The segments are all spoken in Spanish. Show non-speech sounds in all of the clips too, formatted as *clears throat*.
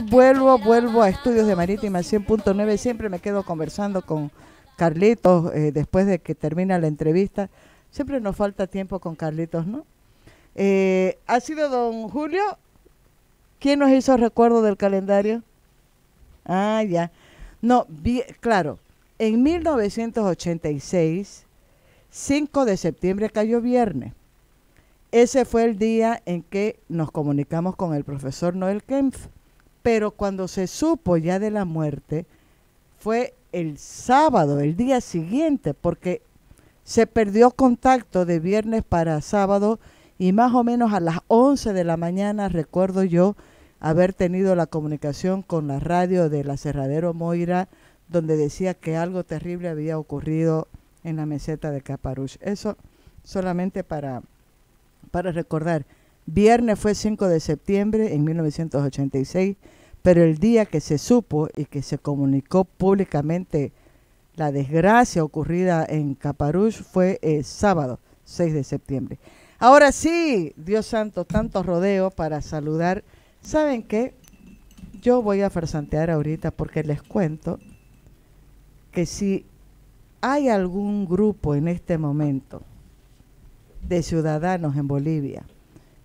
vuelvo, vuelvo a Estudios de Marítima 100.9. Siempre me quedo conversando con Carlitos eh, después de que termina la entrevista. Siempre nos falta tiempo con Carlitos, ¿no? Eh, ha sido don Julio quien nos hizo recuerdo del calendario. Ah, ya. No, claro, en 1986, 5 de septiembre cayó viernes. Ese fue el día en que nos comunicamos con el profesor Noel Kempf pero cuando se supo ya de la muerte, fue el sábado, el día siguiente, porque se perdió contacto de viernes para sábado y más o menos a las 11 de la mañana recuerdo yo haber tenido la comunicación con la radio de la Cerradero Moira, donde decía que algo terrible había ocurrido en la meseta de Caparuch. Eso solamente para, para recordar. Viernes fue 5 de septiembre en 1986, pero el día que se supo y que se comunicó públicamente la desgracia ocurrida en caparús fue sábado 6 de septiembre. Ahora sí, Dios santo, tanto rodeo para saludar. ¿Saben qué? Yo voy a farsantear ahorita porque les cuento que si hay algún grupo en este momento de ciudadanos en Bolivia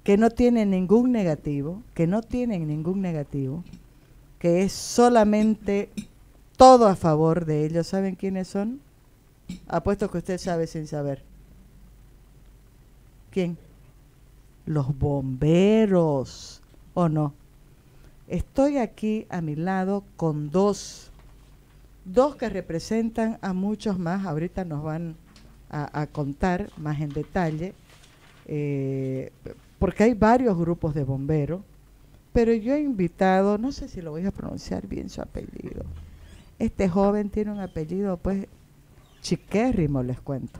que no tienen ningún negativo, que no tienen ningún negativo, que es solamente todo a favor de ellos. ¿Saben quiénes son? Apuesto que usted sabe sin saber. ¿Quién? Los bomberos, ¿o no? Estoy aquí a mi lado con dos, dos que representan a muchos más, ahorita nos van a, contar más en detalle, eh, porque hay varios grupos de bomberos, pero yo he invitado, no sé si lo voy a pronunciar bien su apellido, este joven tiene un apellido pues chiquérrimo, les cuento.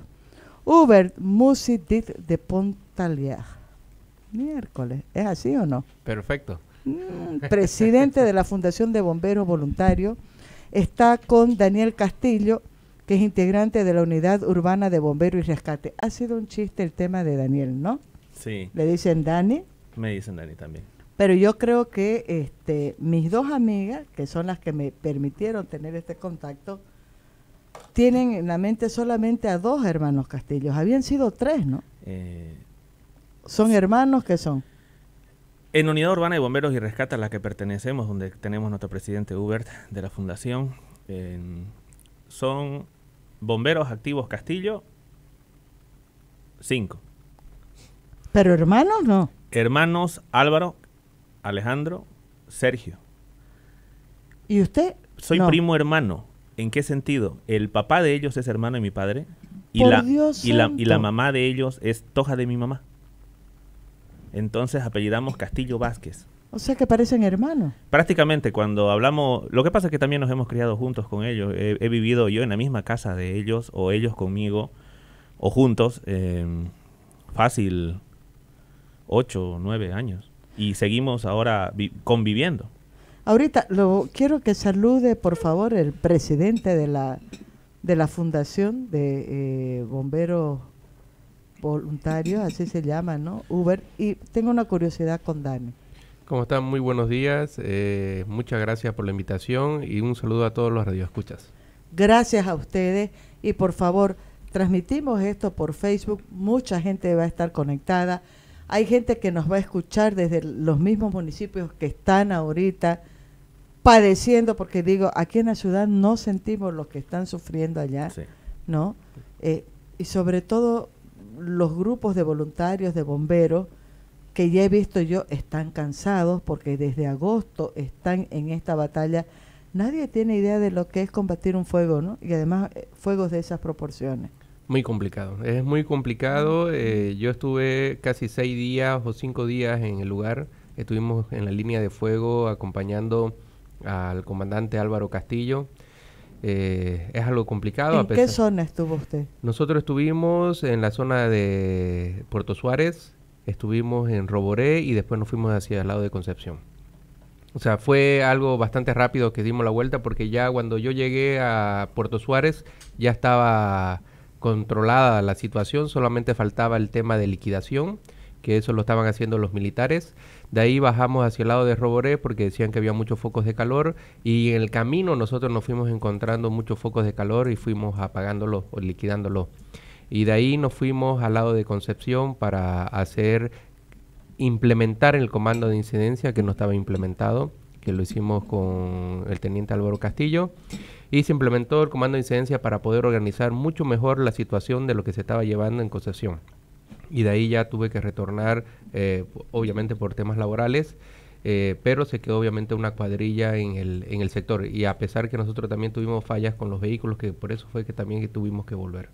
Hubert Musidit de Pontalier. Miércoles, ¿es así o no? Perfecto. Mm, presidente de la Fundación de Bomberos Voluntarios, está con Daniel Castillo, que es integrante de la Unidad Urbana de Bomberos y Rescate. Ha sido un chiste el tema de Daniel, ¿no? Le dicen Dani. Me dicen Dani también. Pero yo creo que este, mis dos amigas, que son las que me permitieron tener este contacto, tienen en la mente solamente a dos hermanos Castillos. Habían sido tres, ¿no? Eh, ¿Son hermanos que son? En Unidad Urbana de Bomberos y Rescata, a la que pertenecemos, donde tenemos nuestro presidente Hubert de la Fundación, son bomberos activos Castillo, cinco. Pero hermanos no. Hermanos Álvaro, Alejandro, Sergio. ¿Y usted? Soy primo hermano. ¿En qué sentido? El papá de ellos es hermano de mi padre y, la, y, la, y la mamá de ellos es toja de mi mamá. Entonces apellidamos Castillo Vázquez. O sea que parecen hermanos. Prácticamente, cuando hablamos, lo que pasa es que también nos hemos criado juntos con ellos. He, vivido yo en la misma casa de ellos o ellos conmigo o juntos. Eh, fácil, ocho o nueve años y seguimos ahora conviviendo. Ahorita lo quiero que salude, por favor, el presidente de la de la fundación de eh, bomberos voluntarios, así se llama, ¿no? Uber. Y tengo una curiosidad con Dani. ¿Cómo están? Muy buenos días. Eh, muchas gracias por la invitación y un saludo a todos los radioescuchas. Gracias a ustedes y por favor, transmitimos esto por Facebook. Mucha gente va a estar conectada. Hay gente que nos va a escuchar desde los mismos municipios que están ahorita padeciendo, porque digo, aquí en la ciudad no sentimos los que están sufriendo allá, ¿no? Eh, y sobre todo los grupos de voluntarios, de bomberos, que ya he visto yo, están cansados porque desde agosto están en esta batalla. Nadie tiene idea de lo que es combatir un fuego, ¿no? Y además eh, fuegos de esas proporciones. Muy complicado, es muy complicado. Mm. Eh, yo estuve casi seis días o cinco días en el lugar. Estuvimos en la línea de fuego acompañando al comandante Álvaro Castillo. Eh, es algo complicado. ¿En qué zona estuvo usted? Nosotros estuvimos en la zona de Puerto Suárez, estuvimos en Roboré y después nos fuimos hacia el lado de Concepción. O sea, fue algo bastante rápido que dimos la vuelta porque ya cuando yo llegué a Puerto Suárez ya estaba controlada la situación, solamente faltaba el tema de liquidación, que eso lo estaban haciendo los militares. De ahí bajamos hacia el lado de Roboré porque decían que había muchos focos de calor y en el camino nosotros nos fuimos encontrando muchos focos de calor y fuimos apagándolos o liquidándolos. Y de ahí nos fuimos al lado de Concepción para hacer implementar el comando de incidencia que no estaba implementado lo hicimos con el teniente Álvaro Castillo, y se implementó el comando de incidencia para poder organizar mucho mejor la situación de lo que se estaba llevando en concesión. Y de ahí ya tuve que retornar, eh, obviamente por temas laborales, eh, pero se quedó obviamente una cuadrilla en el, en el sector. Y a pesar que nosotros también tuvimos fallas con los vehículos, que por eso fue que también tuvimos que volver.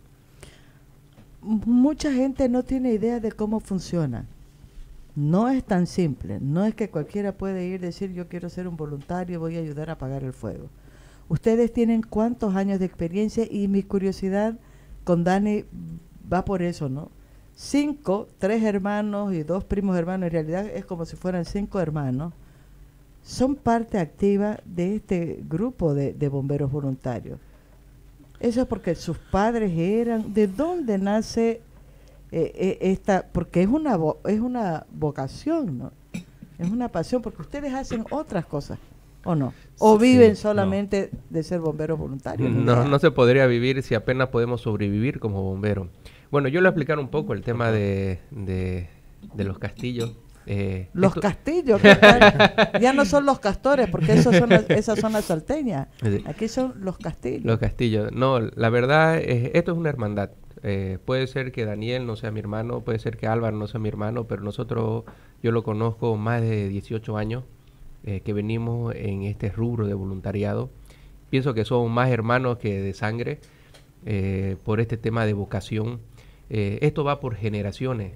Mucha gente no tiene idea de cómo funciona. No es tan simple, no es que cualquiera puede ir decir yo quiero ser un voluntario, voy a ayudar a apagar el fuego. Ustedes tienen cuántos años de experiencia y mi curiosidad con Dani va por eso, ¿no? Cinco, tres hermanos y dos primos hermanos, en realidad es como si fueran cinco hermanos, son parte activa de este grupo de, de bomberos voluntarios. Eso es porque sus padres eran. ¿De dónde nace eh, eh, esta, porque es una, es una vocación, ¿no? Es una pasión, porque ustedes hacen otras cosas. ¿O no? ¿O viven solamente de ser bomberos voluntarios? No, no, se podría vivir si apenas podemos sobrevivir como bomberos. Bueno, yo le voy explicar un poco el tema de, de, los castillos. Eh, los castillos, *laughs* ya no son los castores, porque esos son esas son las salteñas. Aquí son los castillos. Los castillos. No, la verdad, esto es una hermandad. Eh, puede ser que Daniel no sea mi hermano, puede ser que Álvaro no sea mi hermano, pero nosotros, yo lo conozco más de 18 años eh, que venimos en este rubro de voluntariado. Pienso que somos más hermanos que de sangre eh, por este tema de vocación. esto va por generaciones.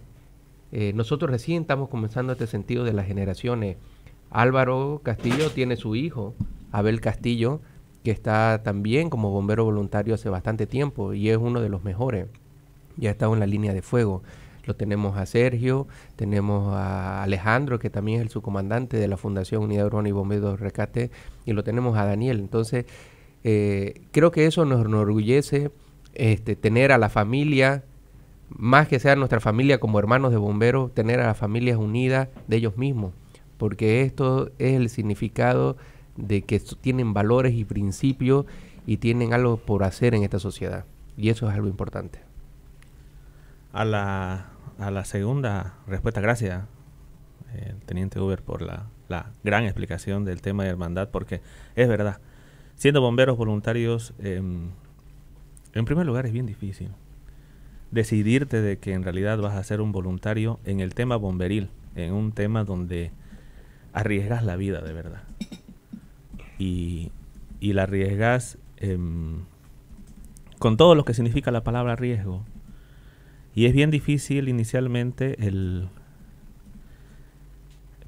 nosotros recién estamos comenzando este sentido de las generaciones. Álvaro Castillo tiene su hijo, Abel Castillo, que está también como bombero voluntario hace bastante tiempo y es uno de los mejores. Ya ha estado en la línea de fuego. Lo tenemos a Sergio, tenemos a Alejandro, que también es el subcomandante de la Fundación Unidad Urbana y Bomberos Rescate, y lo tenemos a Daniel. Entonces, eh, creo que eso nos enorgullece este, tener a la familia, más que sea nuestra familia como hermanos de bomberos, tener a las familias unidas de ellos mismos, porque esto es el significado de que tienen valores y principios y tienen algo por hacer en esta sociedad. Y eso es algo importante. A la, segunda respuesta, gracias, eh, Teniente Uber, por la, gran explicación del tema de hermandad, porque es verdad, siendo bomberos voluntarios, em, en primer lugar es bien difícil decidirte de que en realidad vas a ser un voluntario en el tema bomberil, en un tema donde arriesgas la vida de verdad y, y la arriesgas em, con todo lo que significa la palabra riesgo. Y es bien difícil inicialmente el...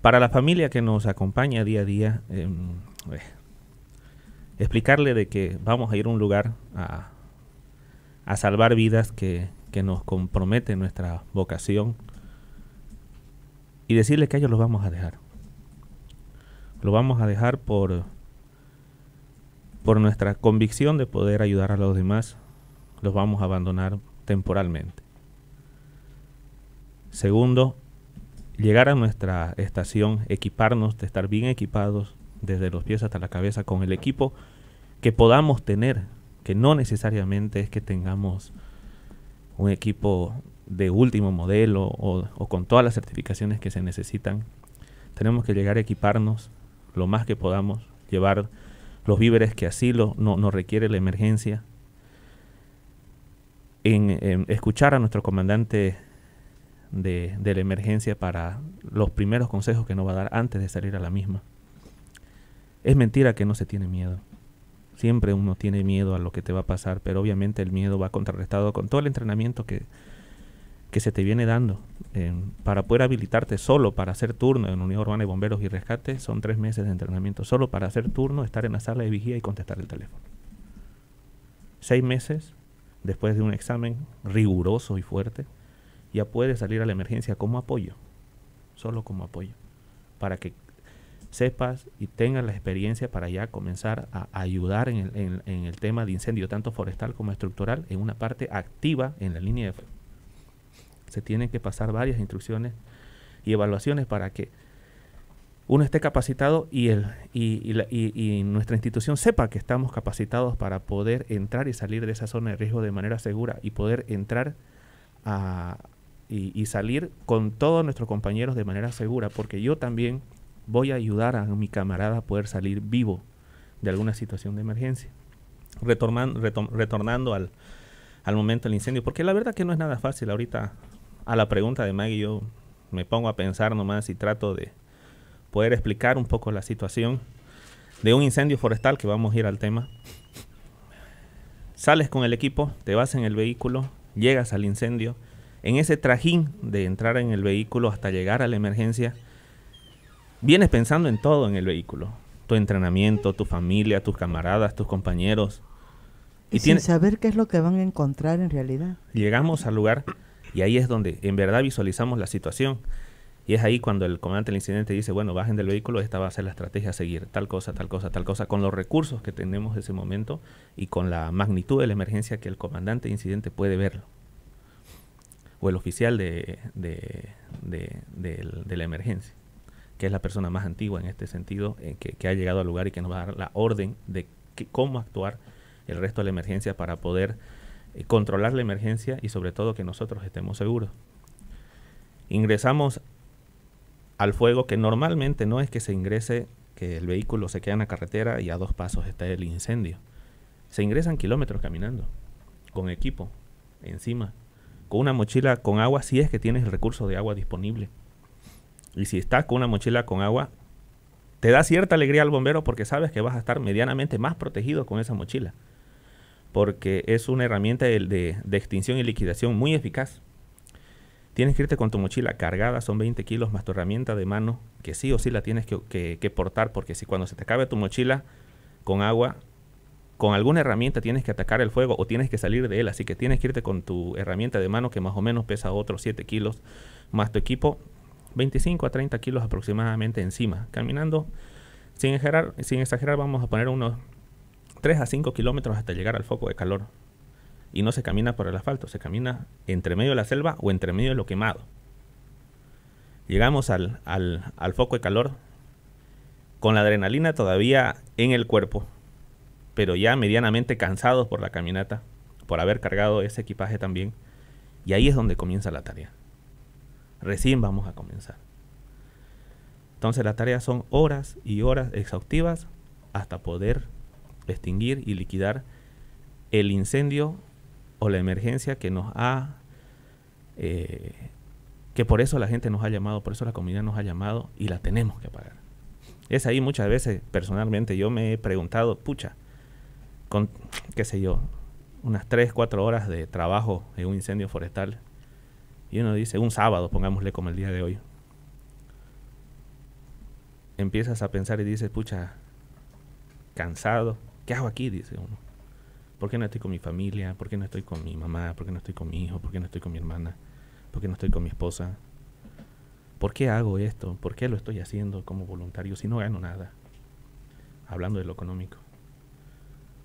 Para la familia que nos acompaña día a día, em, eh, explicarle de que vamos a ir a un lugar a, a salvar vidas que, nos compromete nuestra vocación y decirle que ellos los vamos a dejar. Lo vamos a dejar por por nuestra convicción de poder ayudar a los demás, los vamos a abandonar temporalmente. Segundo, llegar a nuestra estación, equiparnos, de estar bien equipados desde los pies hasta la cabeza con el equipo que podamos tener, que no necesariamente es que tengamos un equipo de último modelo o, o con todas las certificaciones que se necesitan. Tenemos que llegar a equiparnos lo más que podamos, llevar los víveres que así lo, no, nos requiere la emergencia, en, escuchar a nuestro comandante de, de, la emergencia para los primeros consejos que nos va a dar antes de salir a la misma. Es mentira que no se tiene miedo. Siempre uno tiene miedo a lo que te va a pasar, pero obviamente el miedo va contrarrestado con todo el entrenamiento que, que se te viene dando. Eh, para poder habilitarte solo para hacer turno en Unidad Urbana de Bomberos y Rescate, son tres meses de entrenamiento solo para hacer turno, estar en la sala de vigía y contestar el teléfono. Seis meses después de un examen riguroso y fuerte, ya puedes salir a la emergencia como apoyo, solo como apoyo, para que sepas y tengas la experiencia para ya comenzar a ayudar en el, en, en el tema de incendio, tanto forestal como estructural, en una parte activa en la línea de se tienen que pasar varias instrucciones y evaluaciones para que uno esté capacitado y, el, y, nuestra institución sepa que estamos capacitados para poder entrar y salir de esa zona de riesgo de manera segura y poder entrar a, y, salir con todos nuestros compañeros de manera segura, porque yo también voy a ayudar a mi camarada a poder salir vivo de alguna situación de emergencia. retornando al, al momento del incendio, porque la verdad que no es nada fácil ahorita a la pregunta de Maggie yo me pongo a pensar nomás y trato de poder explicar un poco la situación de un incendio forestal que vamos a ir al tema. Sales con el equipo, te vas en el vehículo, llegas al incendio. En ese trajín de entrar en el vehículo hasta llegar a la emergencia, vienes pensando en todo en el vehículo. Tu entrenamiento, tu familia, tus camaradas, tus compañeros. Y, sin saber qué es lo que van a encontrar en realidad. Llegamos al lugar y ahí es donde en verdad visualizamos la situación. Y es ahí cuando el comandante del incidente dice, bueno, bajen del vehículo, esta va a ser la estrategia a seguir, tal cosa, tal cosa, tal cosa, con los recursos que tenemos en ese momento y con la magnitud de la emergencia que el comandante de incidente puede verlo. O el oficial de, de, de, la emergencia, que es la persona más antigua en este sentido, eh, que, ha llegado al lugar y que nos va a dar la orden de cómo actuar el resto de la emergencia para poder eh, controlar la emergencia y sobre todo que nosotros estemos seguros. Ingresamos al fuego que normalmente no es que se ingrese, que el vehículo se queda en la carretera y a dos pasos está el incendio. Se ingresan kilómetros caminando, con equipo, encima, con una mochila con agua si es que tienes el recurso de agua disponible. Y si estás con una mochila con agua, te da cierta alegría al bombero porque sabes que vas a estar medianamente más protegido con esa mochila porque es una herramienta de, extinción y liquidación muy eficaz. Tienes que irte con tu mochila cargada, son 20 kilos más tu herramienta de mano, que sí o sí la tienes que, portar, porque si cuando se te acabe tu mochila con agua, con alguna herramienta tienes que atacar el fuego o tienes que salir de él, así que tienes que irte con tu herramienta de mano que más o menos pesa otros 7 kilos, más tu equipo 25 a 30 kilos aproximadamente encima. Caminando, sin exagerar, sin exagerar vamos a poner unos 3 a 5 kilómetros hasta llegar al foco de calor. Y no se camina por el asfalto, se camina entre medio de la selva o entre medio de lo quemado. Llegamos al, al, al foco de calor con la adrenalina todavía en el cuerpo, pero ya medianamente cansados por la caminata, por haber cargado ese equipaje también. Y ahí es donde comienza la tarea. Recién vamos a comenzar. Entonces las tareas son horas y horas exhaustivas hasta poder extinguir y liquidar el incendio o la emergencia que nos ha... Eh, que por eso la gente nos ha llamado, por eso la comunidad nos ha llamado y la tenemos que pagar. Es ahí muchas veces, personalmente, yo me he preguntado, pucha, con, qué sé yo, unas 3, 4 horas de trabajo en un incendio forestal, y uno dice, un sábado, pongámosle como el día de hoy, empiezas a pensar y dices, pucha, cansado, ¿Qué hago aquí? Dice uno. ¿Por qué no estoy con mi familia? ¿Por qué no estoy con mi mamá? ¿Por qué no estoy con mi hijo? ¿Por qué no estoy con mi hermana? ¿Por qué no estoy con mi esposa? ¿Por qué hago esto? ¿Por qué lo estoy haciendo como voluntario si no gano nada? Hablando de lo económico.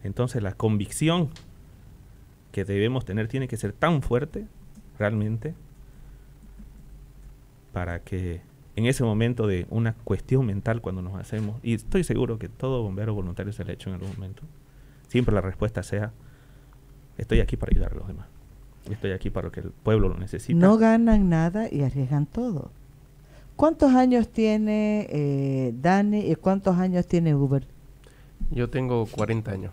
Entonces la convicción que debemos tener tiene que ser tan fuerte realmente para que en ese momento de una cuestión mental cuando nos hacemos, y estoy seguro que todo bombero voluntario se le ha hecho en algún momento, siempre la respuesta sea, estoy aquí para ayudar a los demás, estoy aquí para que el pueblo lo necesite. No ganan nada y arriesgan todo. ¿Cuántos años tiene eh, Dani y cuántos años tiene Uber? Yo tengo 40 años.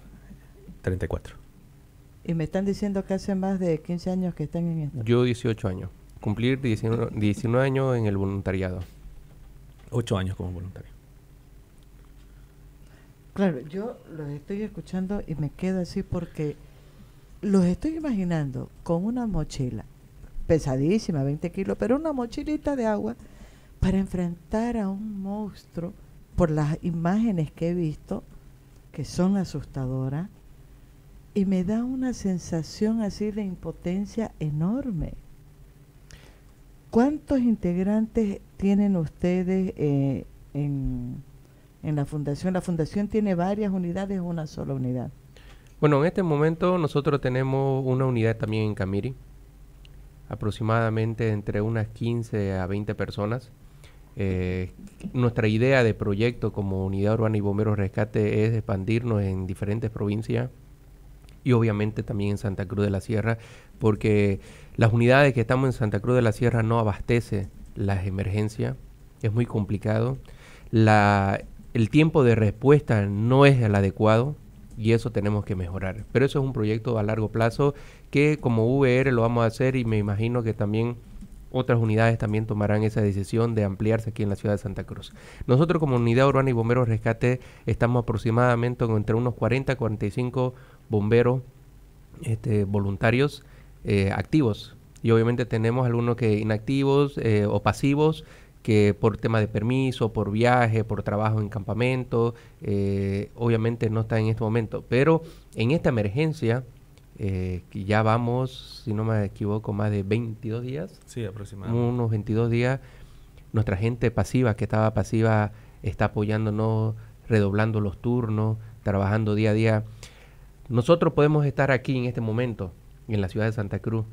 34. Y me están diciendo que hace más de 15 años que están en esto. Yo 18 años. Cumplir 19 años en el voluntariado ocho años como voluntario. Claro, yo los estoy escuchando y me quedo así porque los estoy imaginando con una mochila pesadísima, 20 kilos, pero una mochilita de agua para enfrentar a un monstruo por las imágenes que he visto, que son asustadoras, y me da una sensación así de impotencia enorme. ¿Cuántos integrantes tienen ustedes eh, en, la fundación? La fundación tiene varias unidades o una sola unidad. Bueno, en este momento nosotros tenemos una unidad también en Camiri, aproximadamente entre unas 15 a 20 personas. Eh, nuestra idea de proyecto como Unidad Urbana y Bomberos Rescate es expandirnos en diferentes provincias y obviamente también en Santa Cruz de la Sierra, porque las unidades que estamos en Santa Cruz de la Sierra no abastece las emergencias, es muy complicado. La, el tiempo de respuesta no es el adecuado y eso tenemos que mejorar. Pero eso es un proyecto a largo plazo que como VR lo vamos a hacer y me imagino que también otras unidades también tomarán esa decisión de ampliarse aquí en la ciudad de Santa Cruz. Nosotros como Unidad Urbana y Bomberos Rescate estamos aproximadamente entre unos 40 y 45 bomberos este, voluntarios eh, activos y obviamente tenemos algunos que inactivos eh, o pasivos que por tema de permiso, por viaje, por trabajo en campamento, eh, obviamente no está en este momento. Pero en esta emergencia, que ya vamos, si no me equivoco, más de 22 días. aproximadamente. Unos 22 días, nuestra gente pasiva, que estaba pasiva, está apoyándonos, redoblando los turnos, trabajando día a día. Nosotros podemos estar aquí en este momento, en la ciudad de Santa Cruz.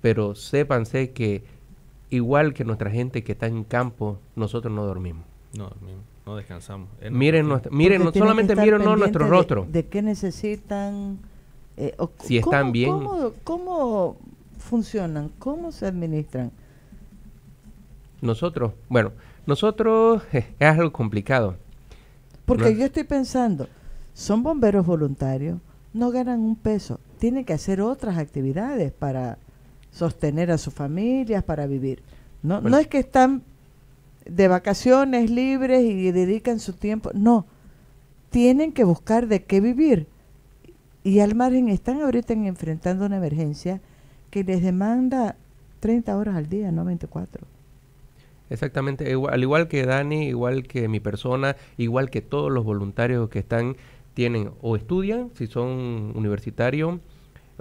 Pero sépanse que igual que nuestra gente que está en campo, nosotros no dormimos. No dormimos, no descansamos. miren, miren solamente miren no nuestro rostro. De, qué necesitan? Eh, si están bien. Cómo, funcionan? ¿Cómo se administran? Nosotros, bueno, nosotros *laughs* es algo complicado. Porque yo estoy pensando, son bomberos voluntarios, no ganan un peso. Tienen que hacer otras actividades para sostener a sus familias, para vivir. No, no es que están de vacaciones libres y dedican su tiempo, no, tienen que buscar de qué vivir. Y al margen están ahorita enfrentando una emergencia que les demanda 30 horas al día, no 24. Exactamente, al igual que Dani, igual que mi persona, igual que todos los voluntarios que están, tienen o estudian, si son universitarios,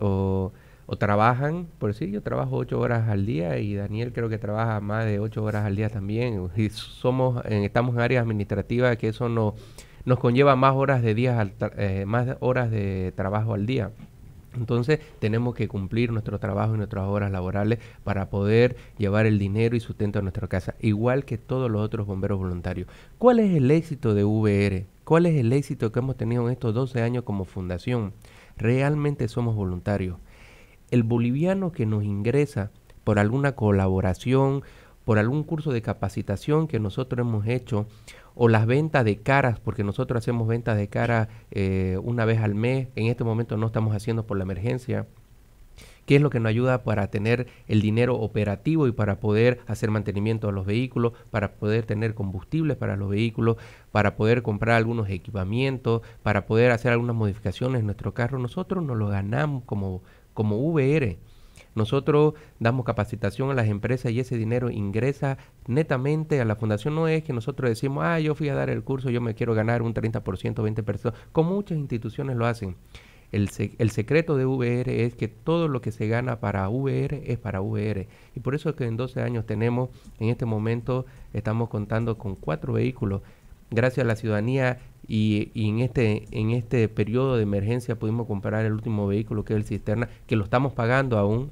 o, trabajan, por decir, yo trabajo ocho horas al día y Daniel creo que trabaja más de ocho horas al día también. Y somos, estamos en áreas administrativas que eso nos conlleva más horas de días eh, más horas de trabajo al día. Entonces tenemos que cumplir nuestro trabajo y nuestras horas laborales para poder llevar el dinero y sustento a nuestra casa, igual que todos los otros bomberos voluntarios. ¿Cuál es el éxito de VR? ¿Cuál es el éxito que hemos tenido en estos 12 años como fundación? realmente somos voluntarios. El boliviano que nos ingresa por alguna colaboración, por algún curso de capacitación que nosotros hemos hecho, o las ventas de caras, porque nosotros hacemos ventas de cara eh, una vez al mes, en este momento no estamos haciendo por la emergencia, que es lo que nos ayuda para tener el dinero operativo y para poder hacer mantenimiento a los vehículos, para poder tener combustibles para los vehículos, para poder comprar algunos equipamientos, para poder hacer algunas modificaciones en nuestro carro. Nosotros nos lo ganamos como, como VR. Nosotros damos capacitación a las empresas y ese dinero ingresa netamente a la fundación. No es que nosotros decimos, ah, yo fui a dar el curso, yo me quiero ganar un 30%, 20%, como muchas instituciones lo hacen. El, secreto de VR es que todo lo que se gana para VR es para VR. Y por eso es que en 12 años tenemos, en este momento estamos contando con cuatro vehículos. Gracias a la ciudadanía y, en, este, en este periodo de emergencia pudimos comprar el último vehículo que es el Cisterna, que lo estamos pagando aún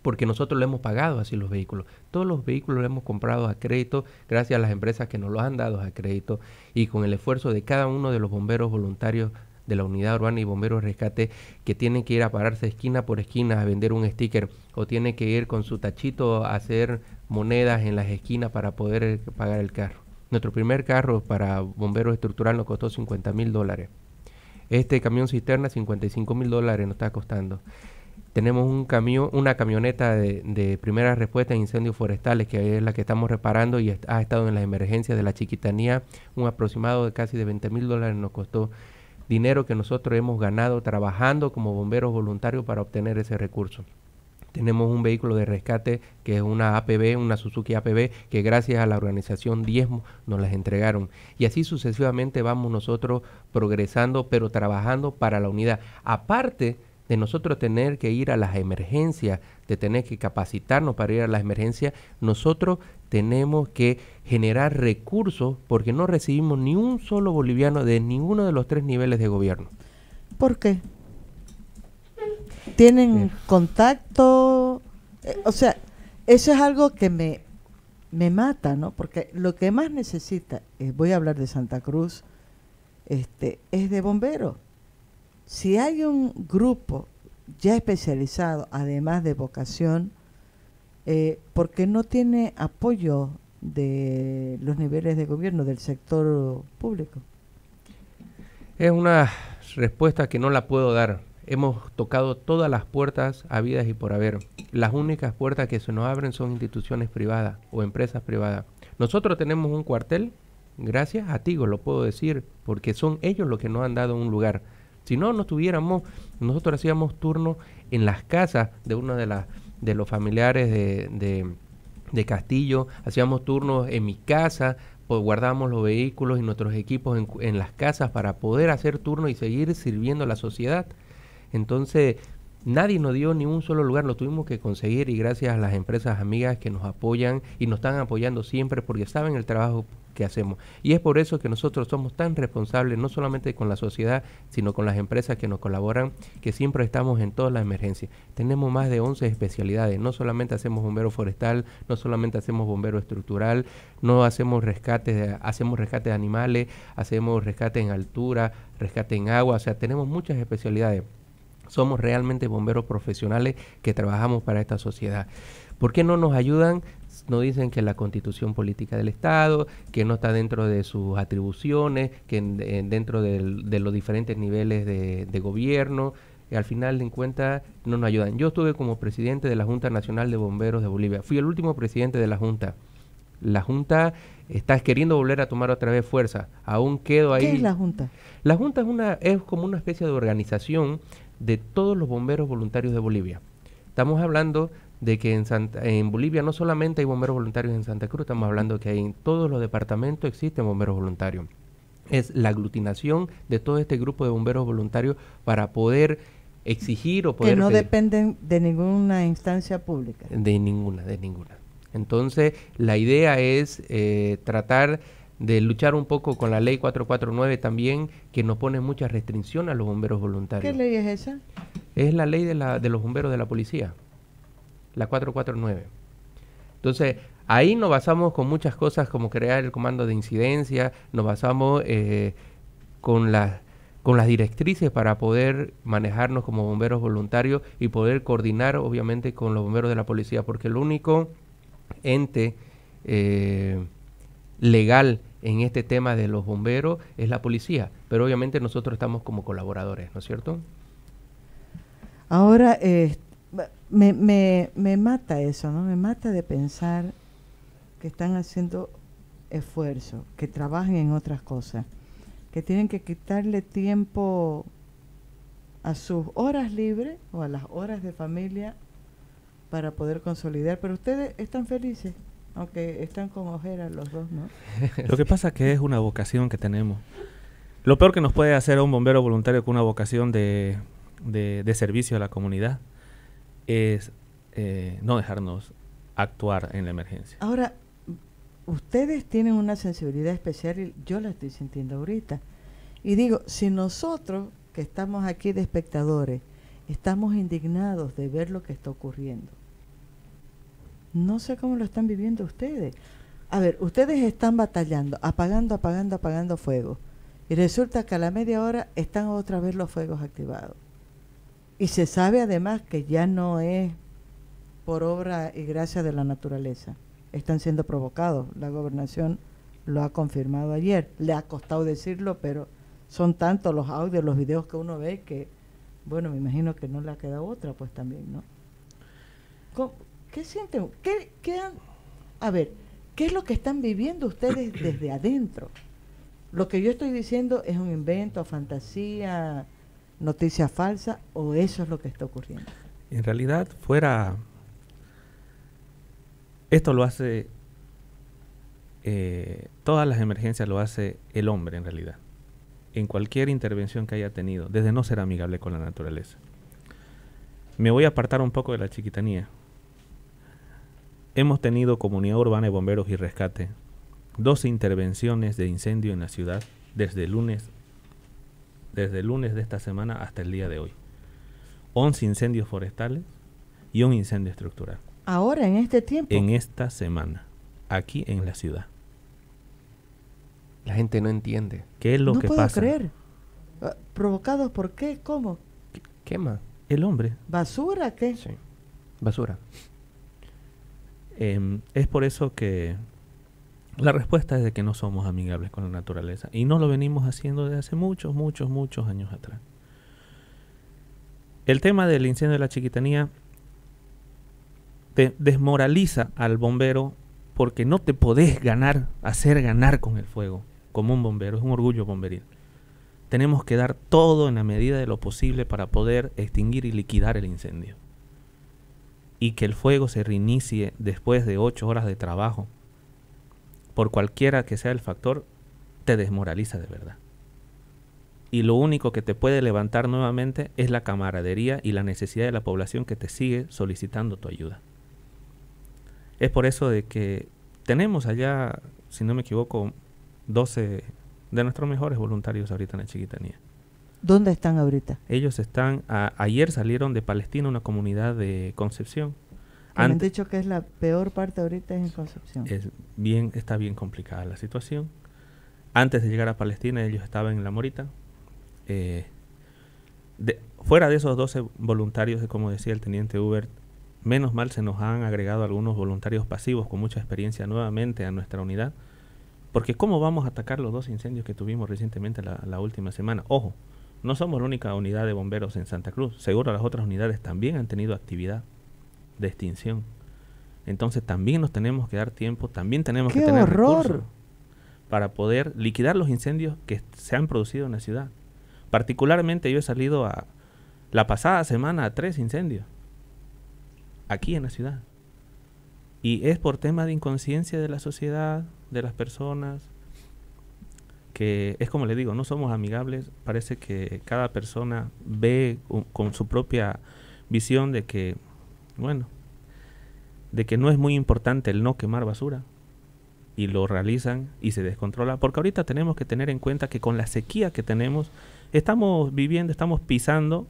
porque nosotros lo hemos pagado así los vehículos. Todos los vehículos los hemos comprado a crédito gracias a las empresas que nos los han dado a crédito y con el esfuerzo de cada uno de los bomberos voluntarios de la unidad urbana y bomberos rescate que tienen que ir a pararse esquina por esquina a vender un sticker o tienen que ir con su tachito a hacer monedas en las esquinas para poder pagar el carro. Nuestro primer carro para bomberos estructural nos costó 50 mil dólares. Este camión cisterna 55 mil dólares nos está costando. Tenemos un camión, una camioneta de, de, primera respuesta en incendios forestales, que es la que estamos reparando y ha estado en las emergencias de la chiquitanía. Un aproximado de casi de 20 mil dólares nos costó dinero que nosotros hemos ganado trabajando como bomberos voluntarios para obtener ese recurso. Tenemos un vehículo de rescate que es una APB, una Suzuki APB, que gracias a la organización Diezmo nos las entregaron. Y así sucesivamente vamos nosotros progresando, pero trabajando para la unidad. Aparte, de nosotros tener que ir a las emergencias, de tener que capacitarnos para ir a las emergencias, nosotros tenemos que generar recursos porque no recibimos ni un solo boliviano de ninguno de los tres niveles de gobierno. ¿Por qué? ¿Tienen eh. contacto? Eh, o sea, eso es algo que me, mata, ¿no? Porque lo que más necesita, eh, voy a hablar de Santa Cruz, este, es de bomberos si hay un grupo ya especializado, además de vocación, eh, qué no tiene apoyo de los niveles de gobierno del sector público? Es una respuesta que no la puedo dar. Hemos tocado todas las puertas habidas y por haber. Las únicas puertas que se nos abren son instituciones privadas o empresas privadas. Nosotros tenemos un cuartel, gracias a ti, lo puedo decir, porque son ellos los que nos han dado un lugar. Si no, no tuviéramos, nosotros hacíamos turnos en las casas de uno de de los familiares de, Castillo, hacíamos turnos en mi casa, pues guardábamos los vehículos y nuestros equipos en, las casas para poder hacer turnos y seguir sirviendo a la sociedad. Entonces, nadie nos dio ni un solo lugar, lo tuvimos que conseguir y gracias a las empresas amigas que nos apoyan y nos están apoyando siempre porque saben el trabajo que hacemos. Y es por eso que nosotros somos tan responsables, no solamente con la sociedad, sino con las empresas que nos colaboran, que siempre estamos en todas las emergencias. Tenemos más de 11 especialidades, no solamente hacemos bombero forestal, no solamente hacemos bombero estructural, no hacemos rescates, hacemos rescates de animales, hacemos rescate en altura, rescate en agua, o sea, tenemos muchas especialidades. Somos realmente bomberos profesionales que trabajamos para esta sociedad. ¿Por qué no nos ayudan no dicen que la constitución política del Estado, que no está dentro de sus atribuciones, que dentro de los diferentes niveles de, gobierno, al final de cuenta no nos ayudan. Yo estuve como presidente de la Junta Nacional de Bomberos de Bolivia, fui el último presidente de la Junta. La Junta está queriendo volver a tomar otra vez fuerza. Aún quedo ahí. ¿Qué es la Junta? La Junta es, una, es como una especie de organización de todos los bomberos voluntarios de Bolivia. Estamos hablando de que en, Santa, en Bolivia no solamente hay bomberos voluntarios en Santa Cruz, estamos hablando que en todos los departamentos existen bomberos voluntarios. Es la aglutinación de todo este grupo de bomberos voluntarios para poder exigir o poder... Que no dependen de ninguna instancia pública. De ninguna, de ninguna. Entonces, la idea es eh, tratar de luchar un poco con la ley 449 también, que nos pone mucha restricción a los bomberos voluntarios. ¿Qué ley es esa? Es la ley de, la, de los bomberos de la policía la 449. Entonces, ahí nos basamos con muchas cosas como crear el comando de incidencia, nos basamos eh, con, con las directrices para poder manejarnos como bomberos voluntarios y poder coordinar obviamente con los bomberos de la policía, porque el único ente eh, legal en este tema de los bomberos es la policía, pero obviamente nosotros estamos como colaboradores, ¿no es cierto? Ahora, este, me, me, me mata eso, ¿no? Me mata de pensar que están haciendo esfuerzo, que trabajen en otras cosas, que tienen que quitarle tiempo a sus horas libres o a las horas de familia para poder consolidar. Pero ustedes están felices, aunque están con ojeras los dos, ¿no? *laughs* Lo que pasa es que es una vocación que tenemos. Lo peor que nos puede hacer un bombero voluntario con una vocación de, de servicio a la comunidad es eh, no dejarnos actuar en la emergencia. Ahora, ustedes tienen una sensibilidad especial y yo la estoy sintiendo ahorita. Y digo, si nosotros que estamos aquí de espectadores, estamos indignados de ver lo que está ocurriendo. No sé cómo lo están viviendo ustedes. A ver, ustedes están batallando, apagando, apagando, apagando fuego. Y resulta que a la media hora están otra vez los fuegos activados. Y se sabe además que ya no es por obra y gracia de la naturaleza. Están siendo provocados. La gobernación lo ha confirmado ayer. Le ha costado decirlo, pero son tantos los audios, los videos que uno ve que, bueno, me imagino que no le ha quedado otra, pues también, ¿no? ¿Qué sienten? ¿Qué, a ver, ¿qué es lo que están viviendo ustedes desde adentro? Lo que yo estoy diciendo es un invento, fantasía, noticia falsa o eso es lo que está ocurriendo. En realidad, fuera, esto lo hace, eh, todas las emergencias lo hace el hombre en realidad, en cualquier intervención que haya tenido, desde no ser amigable con la naturaleza. Me voy a apartar un poco de la chiquitanía. Hemos tenido comunidad urbana de bomberos y rescate, dos intervenciones de incendio en la ciudad desde el lunes desde el lunes de esta semana hasta el día de hoy. 11 incendios forestales y un incendio estructural. Ahora, en este tiempo. En esta semana, aquí en la ciudad. La gente no entiende. ¿Qué es lo no que puedo creer. Ah, ¿Provocados por qué? ¿Cómo? Quema. El hombre. ¿Basura qué? Sí. Basura. Em, es por eso que la respuesta es de que no somos amigables con la naturaleza y no lo venimos haciendo desde hace muchos, muchos, muchos años atrás. El tema del incendio de la chiquitanía desmoraliza al bombero porque no te podés ganar, hacer ganar con el fuego como un bombero, es un orgullo bomberil. Tenemos que dar todo en la medida de lo posible para poder extinguir y liquidar el incendio. Y que el fuego se reinicie después de ocho horas de trabajo por cualquiera que sea el factor, te desmoraliza de verdad. Y lo único que te puede levantar nuevamente es la camaradería y la necesidad de la población que te sigue solicitando tu ayuda. Es por eso de que tenemos allá, si no me equivoco, 12 de nuestros mejores voluntarios ahorita en la chiquitanía. ¿Dónde están ahorita? Ellos están, ayer salieron de Palestina, una comunidad de Concepción, han dicho que es la peor parte ahorita es en Concepción. Es bien, está bien complicada la situación. Antes de llegar a Palestina, ellos estaban en La Morita. Eh, fuera de esos 12 voluntarios, como decía el teniente Hubert, menos mal se nos han agregado algunos voluntarios pasivos con mucha experiencia nuevamente a nuestra unidad. Porque ¿cómo vamos a atacar los dos incendios que tuvimos recientemente la última semana? Ojo, no somos la única unidad de bomberos en Santa Cruz. Seguro las otras unidades también han tenido actividad de extinción. Entonces también nos tenemos que dar tiempo, también tenemos que tener horror! para poder liquidar los incendios que se han producido en la ciudad. Particularmente yo he salido a la pasada semana a tres incendios aquí en la ciudad. Y es por tema de inconsciencia de la sociedad, de las personas, que es como le digo, no somos amigables, parece que cada persona ve con su propia visión de que bueno, de que no es muy importante el no quemar basura y lo realizan y se descontrola. Porque ahorita tenemos que tener en cuenta que con la sequía que tenemos, estamos viviendo, estamos pisando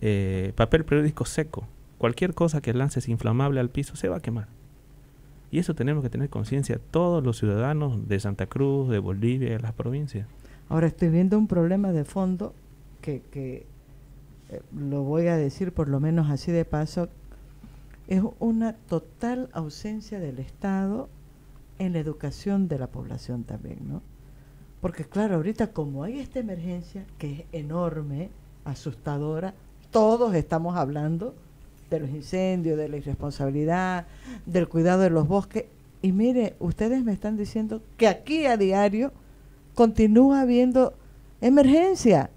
eh, papel periódico seco. Cualquier cosa que lances inflamable al piso se va a quemar. Y eso tenemos que tener conciencia todos los ciudadanos de Santa Cruz, de Bolivia, y de las provincias. Ahora estoy viendo un problema de fondo que, que eh, lo voy a decir por lo menos así de paso, es una total ausencia del Estado en la educación de la población también, ¿no? Porque claro, ahorita como hay esta emergencia que es enorme, asustadora, todos estamos hablando de los incendios, de la irresponsabilidad, del cuidado de los bosques. Y mire, ustedes me están diciendo que aquí a diario continúa habiendo emergencia.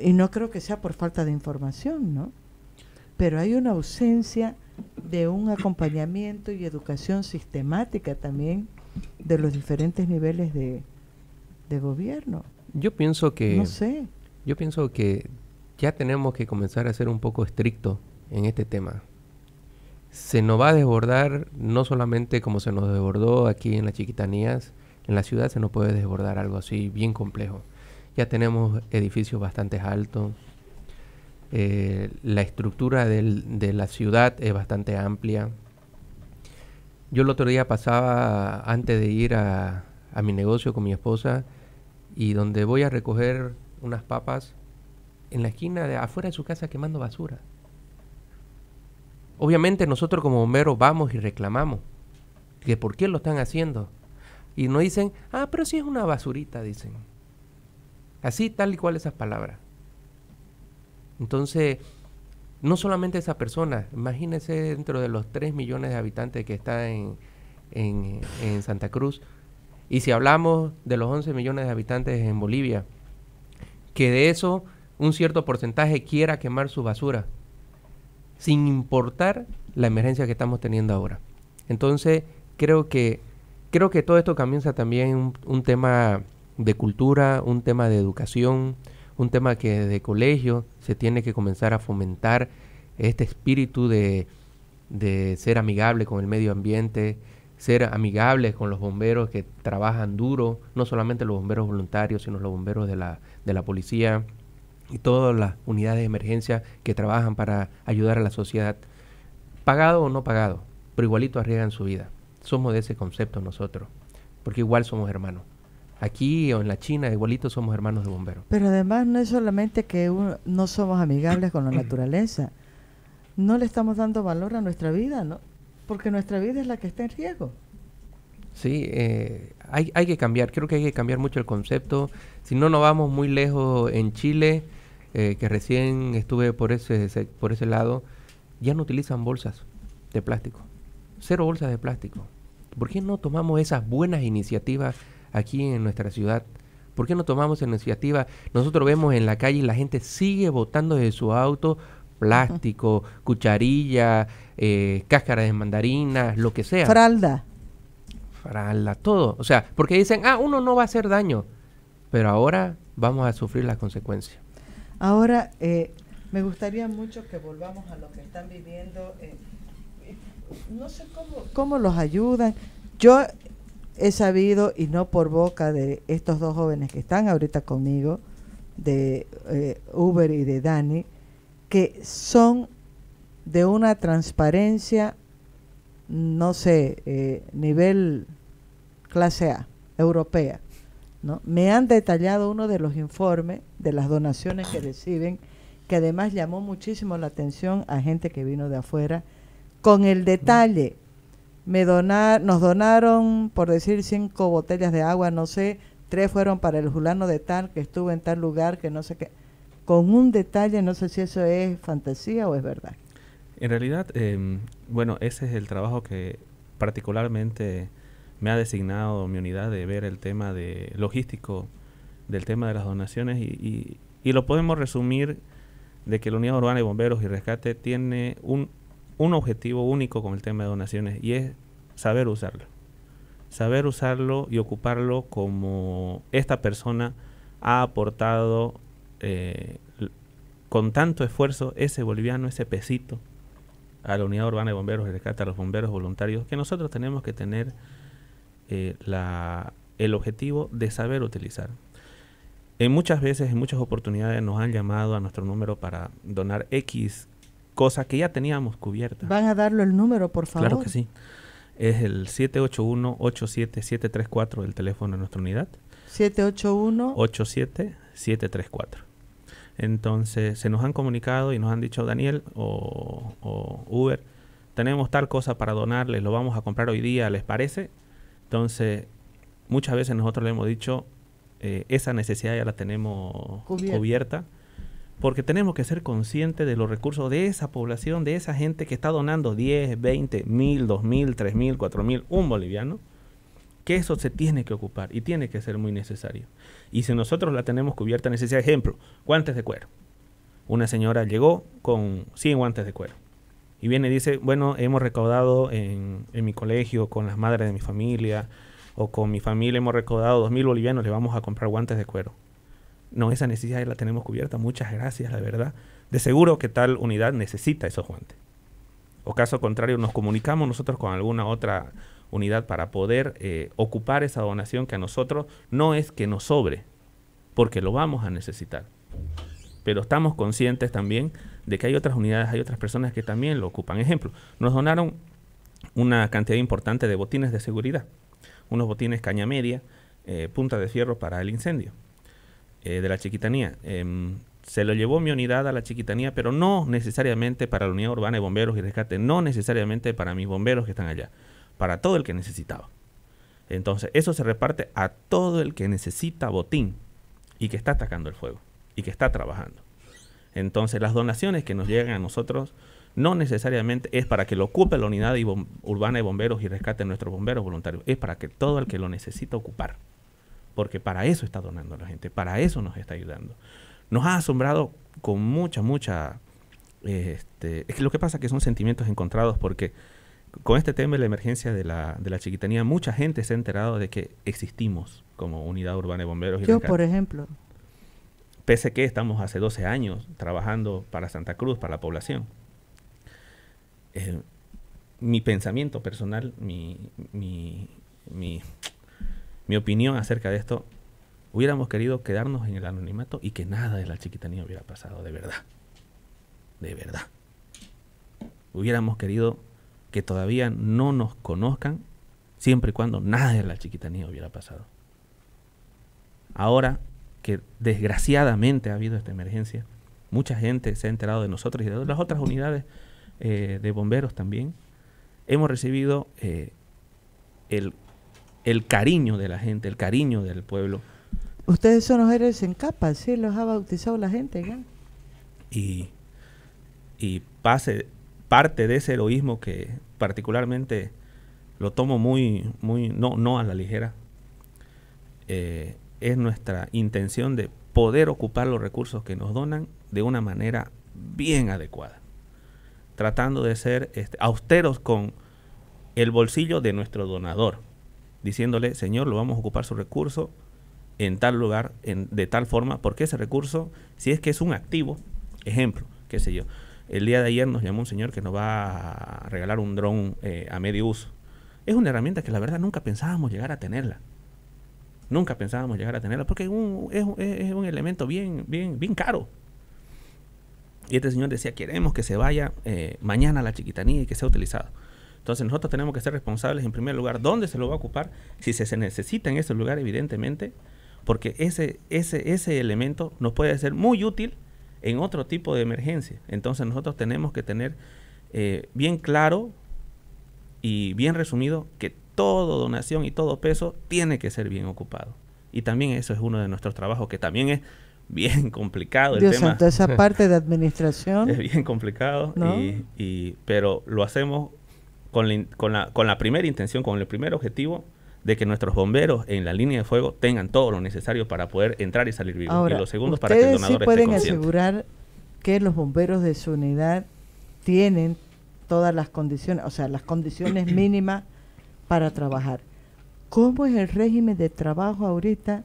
Y no creo que sea por falta de información, ¿no? pero hay una ausencia de un acompañamiento y educación sistemática también de los diferentes niveles de, gobierno. Yo pienso que... Yo pienso que ya tenemos que comenzar a ser un poco estrictos en este tema. Se nos va a desbordar, no solamente como se nos desbordó aquí en las chiquitanías, en la ciudad se nos puede desbordar algo así bien complejo. Ya tenemos edificios bastante altos, eh, la estructura de la ciudad es bastante amplia. Yo el otro día pasaba antes de ir a, mi negocio con mi esposa y donde voy a recoger unas papas en la esquina de afuera de su casa quemando basura. Obviamente nosotros como bomberos vamos y reclamamos que por qué lo están haciendo. Y no dicen, ah, pero si es una basurita, dicen. Así tal y cual esas palabras. Entonces, no solamente esa persona, imagínese dentro de los 3 millones de habitantes que está en, en, Santa Cruz, y si hablamos de los 11 millones de habitantes en Bolivia, que de eso un cierto porcentaje quiera quemar su basura, sin importar la emergencia que estamos teniendo ahora. Entonces, creo que, creo que todo esto comienza también un tema de cultura, un tema de educación, un tema que desde colegio se tiene que comenzar a fomentar este espíritu de, de ser amigable con el medio ambiente, ser amigable con los bomberos que trabajan duro, no solamente los bomberos voluntarios, sino los bomberos de la, de la policía y todas las unidades de emergencia que trabajan para ayudar a la sociedad, pagado o no pagado, pero igualito arriesgan su vida. Somos de ese concepto nosotros, porque igual somos hermanos aquí o en la China, igualito somos hermanos de bomberos. Pero además no es solamente que no somos amigables con la naturaleza, no le estamos dando valor a nuestra vida, ¿no? Porque nuestra vida es la que está en riesgo. Sí, eh, hay, que cambiar, creo que hay que cambiar mucho el concepto. Si no, nos vamos muy lejos en Chile, eh, que recién estuve por por ese lado, ya no utilizan bolsas de plástico. Cero bolsas de plástico. ¿Por qué no tomamos esas buenas iniciativas aquí en nuestra ciudad? ¿Por qué no tomamos iniciativa? Nosotros vemos en la calle y la gente sigue botando de su auto plástico, cucharilla, eh, cáscaras de mandarina, lo que sea. Fralda. Fralda, todo. O sea, porque dicen, ah, uno no va a hacer daño, pero ahora vamos a sufrir las consecuencias. Ahora, eh, me gustaría mucho que volvamos a lo que están viviendo. Eh, no sé cómo los ayudan. Yo he sabido, y no por boca de estos dos jóvenes que están ahorita conmigo, de eh, Uber y de Dani, que son de una transparencia, no sé, eh, nivel clase A, europea. ¿no? Me han detallado uno de los informes de las donaciones que reciben, que además llamó muchísimo la atención a gente que vino de afuera, con el detalle me donar, nos donaron, por decir, cinco botellas de agua, no sé, tres fueron para el fulano de tal, que estuvo en tal lugar, que no sé qué. Con un detalle, no sé si eso es fantasía o es verdad. En realidad, em, bueno, ese es el trabajo que particularmente me ha designado mi unidad de ver el tema de logístico, del tema de las donaciones, y, y, y lo podemos resumir de que la Unidad Urbana de Bomberos y Rescate tiene un un objetivo único con el tema de donaciones y es saber usarlo. Saber usarlo y ocuparlo como esta persona ha aportado eh, con tanto esfuerzo ese boliviano, ese pesito a la unidad urbana de bomberos, de rescate a los bomberos voluntarios, que nosotros tenemos que tener eh, el objetivo de saber utilizar. En muchas veces, en muchas oportunidades nos han llamado a nuestro número para donar X cosa que ya teníamos cubiertas. ¿Van a darlo el número, por favor? Claro que sí. Es el 781-87734, el teléfono de nuestra unidad. 781-87734. Entonces, se nos han comunicado y nos han dicho, Daniel o, Uber, tenemos tal cosa para donarles, lo vamos a comprar hoy día, ¿les parece? Entonces, muchas veces nosotros le hemos dicho, eh, esa necesidad ya la tenemos cubierta porque tenemos que ser conscientes de los recursos de esa población, de esa gente que está donando 10, 20, mil, dos mil, tres mil, cuatro mil, un boliviano, que eso se tiene que ocupar y tiene que ser muy necesario. Y si nosotros la tenemos cubierta, necesidad, ejemplo, guantes de cuero. Una señora llegó con 100 guantes de cuero. Y viene y dice, bueno, hemos recaudado en, en mi colegio con las madres de mi familia o con mi familia hemos recaudado 2.000 bolivianos, le vamos a comprar guantes de cuero no, esa necesidad ya la tenemos cubierta. Muchas gracias, la verdad. De seguro que tal unidad necesita esos guantes. O caso contrario, nos comunicamos nosotros con alguna otra unidad para poder eh, ocupar esa donación que a nosotros no es que nos sobre, porque lo vamos a necesitar. Pero estamos conscientes también de que hay otras unidades, hay otras personas que también lo ocupan. Ejemplo, nos donaron una cantidad importante de botines de seguridad, unos botines caña media, eh, punta de fierro para el incendio eh, de la chiquitanía. Em, se lo llevó mi unidad a la chiquitanía, pero no necesariamente para la unidad urbana de bomberos y rescate, no necesariamente para mis bomberos que están allá, para todo el que necesitaba. Entonces, eso se reparte a todo el que necesita botín y que está atacando el fuego y que está trabajando. Entonces, las donaciones que nos llegan a nosotros no necesariamente es para que lo ocupe la unidad urbana de bomberos y rescate nuestros bomberos voluntarios, es para que todo el que lo necesita ocupar porque para eso está donando la gente, para eso nos está ayudando. Nos ha asombrado con mucha, mucha... Este, es que lo que pasa es que son sentimientos encontrados porque con este tema de la emergencia de la, chiquitanía, mucha gente se ha enterado de que existimos como unidad urbana de bomberos. Yo, por ejemplo. Pese que estamos hace 12 años trabajando para Santa Cruz, para la población. Eh, mi pensamiento personal, mi, mi mi opinión acerca de esto, hubiéramos querido quedarnos en el anonimato y que nada de la chiquitanía hubiera pasado, de verdad. De verdad. Hubiéramos querido que todavía no nos conozcan, siempre y cuando nada de la chiquitanía hubiera pasado. Ahora que desgraciadamente ha habido esta emergencia, mucha gente se ha enterado de nosotros y de las otras unidades eh, de bomberos también. Hemos recibido eh, el el cariño de la gente, el cariño del pueblo. Ustedes son los héroes en capas, sí, los ha bautizado la gente. Y, y pase, parte de ese heroísmo que particularmente lo tomo muy, muy, no, no a la ligera, eh, es nuestra intención de poder ocupar los recursos que nos donan de una manera bien adecuada, tratando de ser este, austeros con el bolsillo de nuestro donador diciéndole, Señor, lo vamos a ocupar su recurso en tal lugar, en, de tal forma, porque ese recurso, si es que es un activo, ejemplo, qué sé yo, el día de ayer nos llamó un señor que nos va a regalar un dron eh, a medio uso. Es una herramienta que la verdad nunca pensábamos llegar a tenerla. Nunca pensábamos llegar a tenerla porque es, un elemento bien, bien, bien caro. Y este señor decía, queremos que se vaya eh, mañana a la chiquitanía y que sea utilizado. Entonces nosotros tenemos que ser responsables en primer lugar dónde se lo va a ocupar, si se, se necesita en ese lugar evidentemente, porque ese, ese, ese elemento nos puede ser muy útil en otro tipo de emergencia. Entonces nosotros tenemos que tener eh, bien claro y bien resumido que todo donación y todo peso tiene que ser bien ocupado. Y también eso es uno de nuestros trabajos que también es bien *laughs* complicado el Dios tema. esa *laughs* parte de administración es bien complicado y, pero lo hacemos con la, con la, con la primera intención, con el primer objetivo de que nuestros bomberos en la línea de fuego tengan todo lo necesario para poder entrar y salir vivos. y los segundos para que el donador sí pueden asegurar que los bomberos de su unidad tienen todas las condiciones, o sea, las condiciones *clears throat* mínimas para trabajar. ¿Cómo es el régimen de trabajo ahorita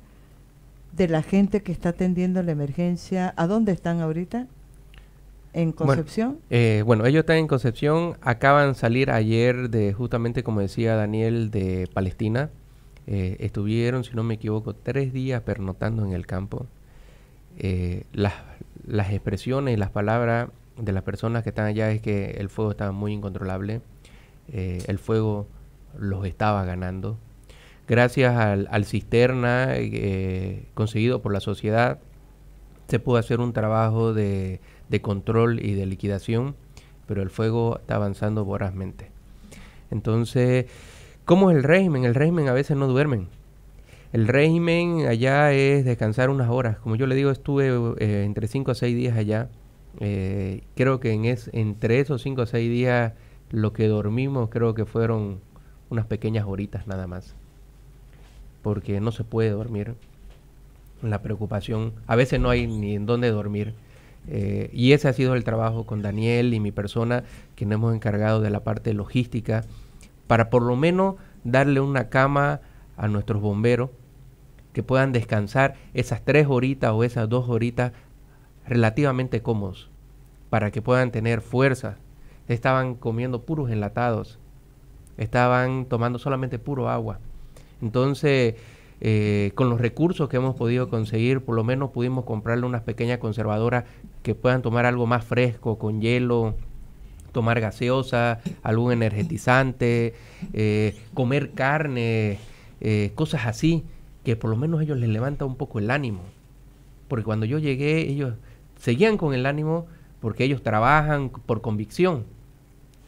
de la gente que está atendiendo la emergencia? ¿A dónde están ahorita? en Concepción. Eh, bueno, ellos están en Concepción, acaban de salir ayer de, justamente como decía Daniel, de Palestina. Eh, estuvieron, si no me equivoco, tres días pernotando en el campo. Eh, las, expresiones y las palabras de las personas que están allá es que el fuego estaba muy incontrolable. el fuego los estaba ganando. Gracias al, al cisterna conseguido por la sociedad, se pudo hacer un trabajo de de control y de liquidación, pero el fuego está avanzando vorazmente. Entonces, ¿cómo es el régimen? El régimen a veces no duermen. El régimen allá es descansar unas horas. Como yo le digo, estuve eh, entre 5 a 6 días allá. Eh, creo que en es, entre esos 5 a 6 días lo que dormimos creo que fueron unas pequeñas horitas nada más. Porque no se puede dormir. La preocupación. A veces no hay ni en dónde dormir. Eh, y ese ha sido el trabajo con Daniel y mi persona, que nos hemos encargado de la parte logística, para por lo menos darle una cama a nuestros bomberos, que puedan descansar esas tres horitas o esas dos horitas relativamente cómodos, para que puedan tener fuerza. Estaban comiendo puros enlatados, estaban tomando solamente puro agua. Entonces, eh, con los recursos que hemos podido conseguir, por lo menos pudimos comprarle unas pequeñas conservadoras que puedan tomar algo más fresco, con hielo, tomar gaseosa, algún energetizante, eh, comer carne, eh, cosas así, que por lo menos ellos les levanta un poco el ánimo. Porque cuando yo llegué, ellos seguían con el ánimo porque ellos trabajan por convicción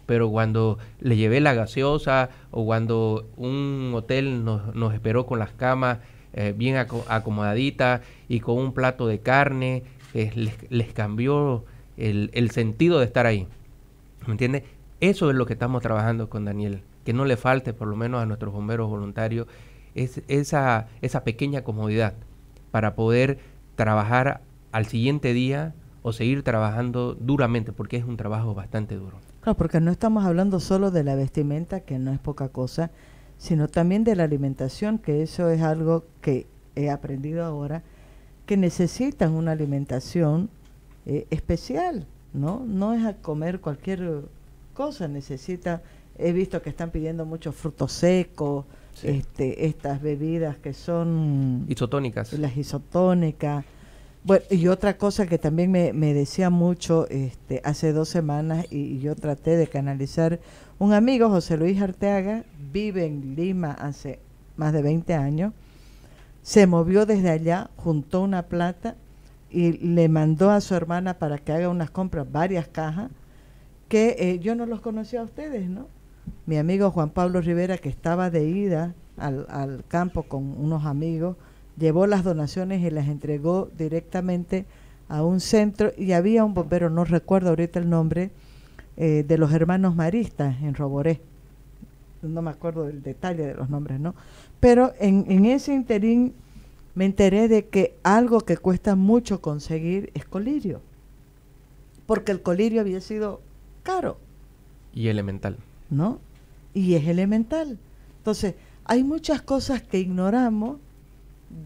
pero cuando le llevé la gaseosa o cuando un hotel nos, nos esperó con las camas eh, bien acomodaditas y con un plato de carne, eh, les, cambió el, el, sentido de estar ahí. ¿Me entiendes? Eso es lo que estamos trabajando con Daniel, que no le falte por lo menos a nuestros bomberos voluntarios es, esa, esa pequeña comodidad para poder trabajar al siguiente día o seguir trabajando duramente, porque es un trabajo bastante duro. No, porque no estamos hablando solo de la vestimenta, que no es poca cosa, sino también de la alimentación, que eso es algo que he aprendido ahora, que necesitan una alimentación eh, especial, ¿no? No es a comer cualquier cosa, necesita, he visto que están pidiendo muchos frutos secos, este, estas bebidas que son... Isotónicas. Las isotónicas. Bueno, y otra cosa que también me, decía mucho este, hace dos semanas y, yo traté de canalizar, un amigo, José Luis Arteaga, vive en Lima hace más de 20 años, se movió desde allá, juntó una plata y le mandó a su hermana para que haga unas compras, varias cajas, que eh, yo no los conocía a ustedes, ¿no? Mi amigo Juan Pablo Rivera, que estaba de ida al campo con unos amigos, llevó las donaciones y las entregó directamente a un centro y había un bombero, no recuerdo ahorita el nombre, eh, de los hermanos maristas en Roboré. No me acuerdo del detalle de los nombres, ¿no? Pero en, en ese interín me enteré de que algo que cuesta mucho conseguir es colirio, porque el colirio había sido caro. Y elemental. ¿No? Y es elemental. Entonces, hay muchas cosas que ignoramos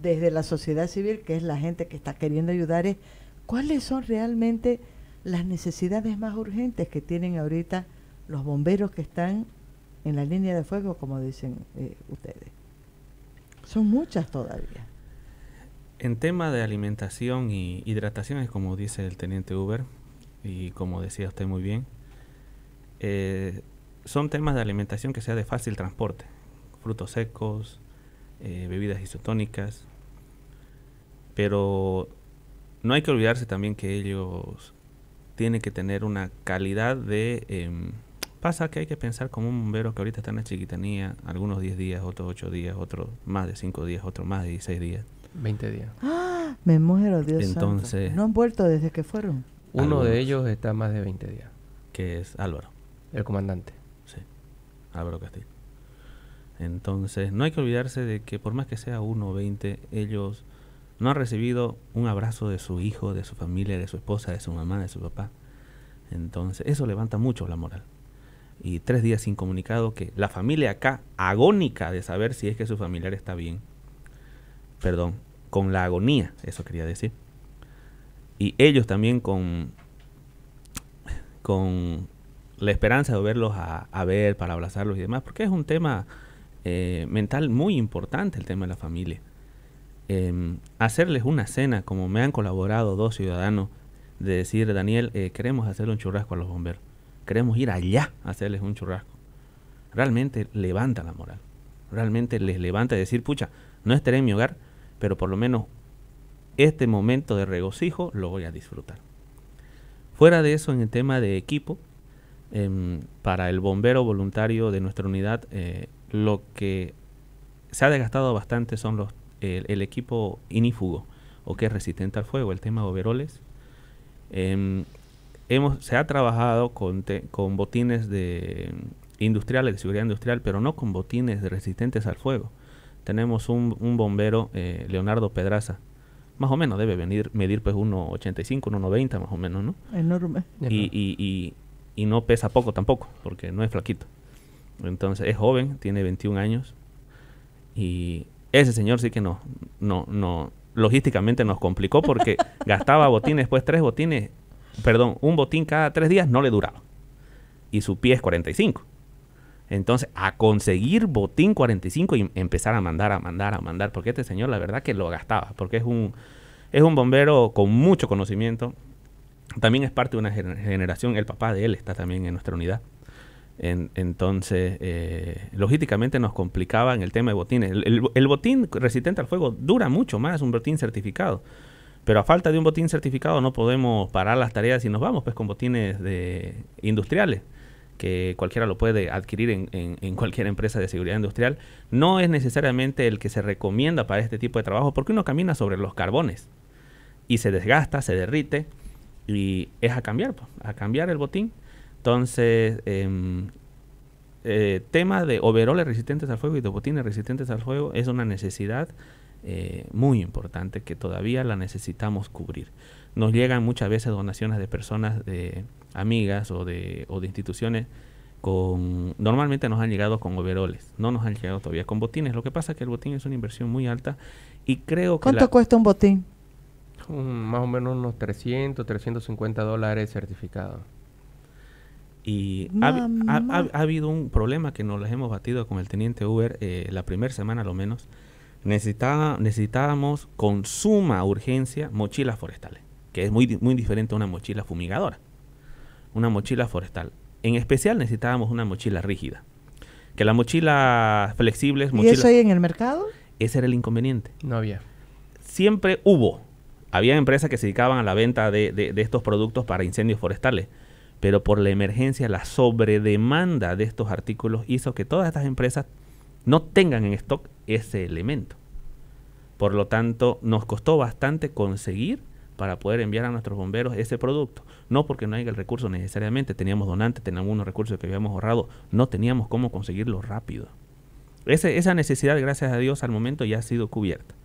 desde la sociedad civil, que es la gente que está queriendo ayudar, es cuáles son realmente las necesidades más urgentes que tienen ahorita los bomberos que están en la línea de fuego, como dicen eh, ustedes. Son muchas todavía. En tema de alimentación y hidratación, como dice el teniente Uber, y como decía usted muy bien, eh, son temas de alimentación que sea de fácil transporte. Frutos secos, eh, bebidas isotónicas. Pero no hay que olvidarse también que ellos tienen que tener una calidad de... Em, pasa que hay que pensar como un bombero que ahorita está en la chiquitanía, algunos 10 días, otros 8 días, otros más de 5 días, otros más de 16 días. 20 días. ¡Ah! Me muero, Dios Entonces, No han vuelto desde que fueron. Uno de ellos está más de 20 días. Que es Álvaro. El comandante. Sí, Álvaro Castillo. Entonces, no hay que olvidarse de que por más que sea uno o veinte, ellos no han recibido un abrazo de su hijo, de su familia, de su esposa, de su mamá, de su papá. Entonces, eso levanta mucho la moral. Y tres días sin comunicado que la familia acá, agónica de saber si es que su familiar está bien. Perdón, con la agonía, eso quería decir. Y ellos también con, con la esperanza de verlos a, a ver, para abrazarlos y demás, porque es un tema eh, mental muy importante el tema de la familia. Em, hacerles una cena, como me han colaborado dos ciudadanos, de decir, Daniel, eh, queremos hacerle un churrasco a los bomberos, queremos ir allá a hacerles un churrasco. Realmente levanta la moral, realmente les levanta decir, pucha, no estaré en mi hogar, pero por lo menos este momento de regocijo lo voy a disfrutar. Fuera de eso, en el tema de equipo, em, para el bombero voluntario de nuestra unidad, eh, lo que se ha desgastado bastante son los el, equipo inífugo o que es resistente al fuego, el tema de overoles. Em, hemos, se ha trabajado con, con botines de mm, industriales, de seguridad industrial, pero no con botines resistentes al fuego. Tenemos un, bombero, eh, Leonardo Pedraza, más o menos debe venir, medir pues 1,85, 1,90 más o menos, ¿no? Enorme. y, y, y no pesa poco tampoco, porque no es flaquito. Entonces, es joven, tiene 21 años. Y ese señor sí que no, logísticamente nos complicó porque *laughs* gastaba botines, pues tres botines, perdón, un botín cada tres días no le duraba. Y su pie es 45. Entonces, a conseguir botín 45 y empezar a mandar, a mandar, a mandar, porque este señor la verdad que lo gastaba, porque es un, es un bombero con mucho conocimiento. También es parte de una generación, el papá de él está también en nuestra unidad entonces, eh, logísticamente nos en el tema de botines. El, botín resistente al fuego dura mucho más, un botín certificado. Pero a falta de un botín certificado no podemos parar las tareas y nos vamos pues con botines de, industriales que cualquiera lo puede adquirir en, en, cualquier empresa de seguridad industrial, no es necesariamente el que se recomienda para este tipo de trabajo porque uno camina sobre los carbones y se desgasta, se derrite y es a cambiar, pues, a cambiar el botín entonces, em, eh, tema de overoles resistentes al fuego y de botines resistentes al fuego es una necesidad eh, muy importante que todavía la necesitamos cubrir. Nos llegan muchas veces donaciones de personas, de amigas o de, de instituciones con, normalmente nos han llegado con overoles, no nos han llegado todavía con botines. Lo que pasa es que el botín es una inversión muy alta y creo que... ¿Cuánto cuesta un botín? más o menos unos 300, 350 dólares certificados. Y ha, habido un problema que nos les hemos batido con el teniente Uber eh, la primera semana, lo menos. necesitábamos con suma urgencia mochilas forestales, que es muy, muy diferente a una mochila fumigadora. Una mochila forestal. En especial necesitábamos una mochila rígida. Que la mochila flexible es ¿Y eso hay en el mercado? Ese era el inconveniente. No había. Siempre hubo. Había empresas que se dedicaban a la venta de estos productos para incendios forestales pero por la emergencia, la sobredemanda de estos artículos hizo que todas estas empresas no tengan en stock ese elemento. Por lo tanto, nos costó bastante conseguir para poder enviar a nuestros bomberos ese producto. No porque no haya el recurso necesariamente, teníamos donantes, teníamos unos recursos que habíamos ahorrado, no teníamos cómo conseguirlo rápido. esa necesidad, gracias a Dios, al momento ya ha sido cubierta.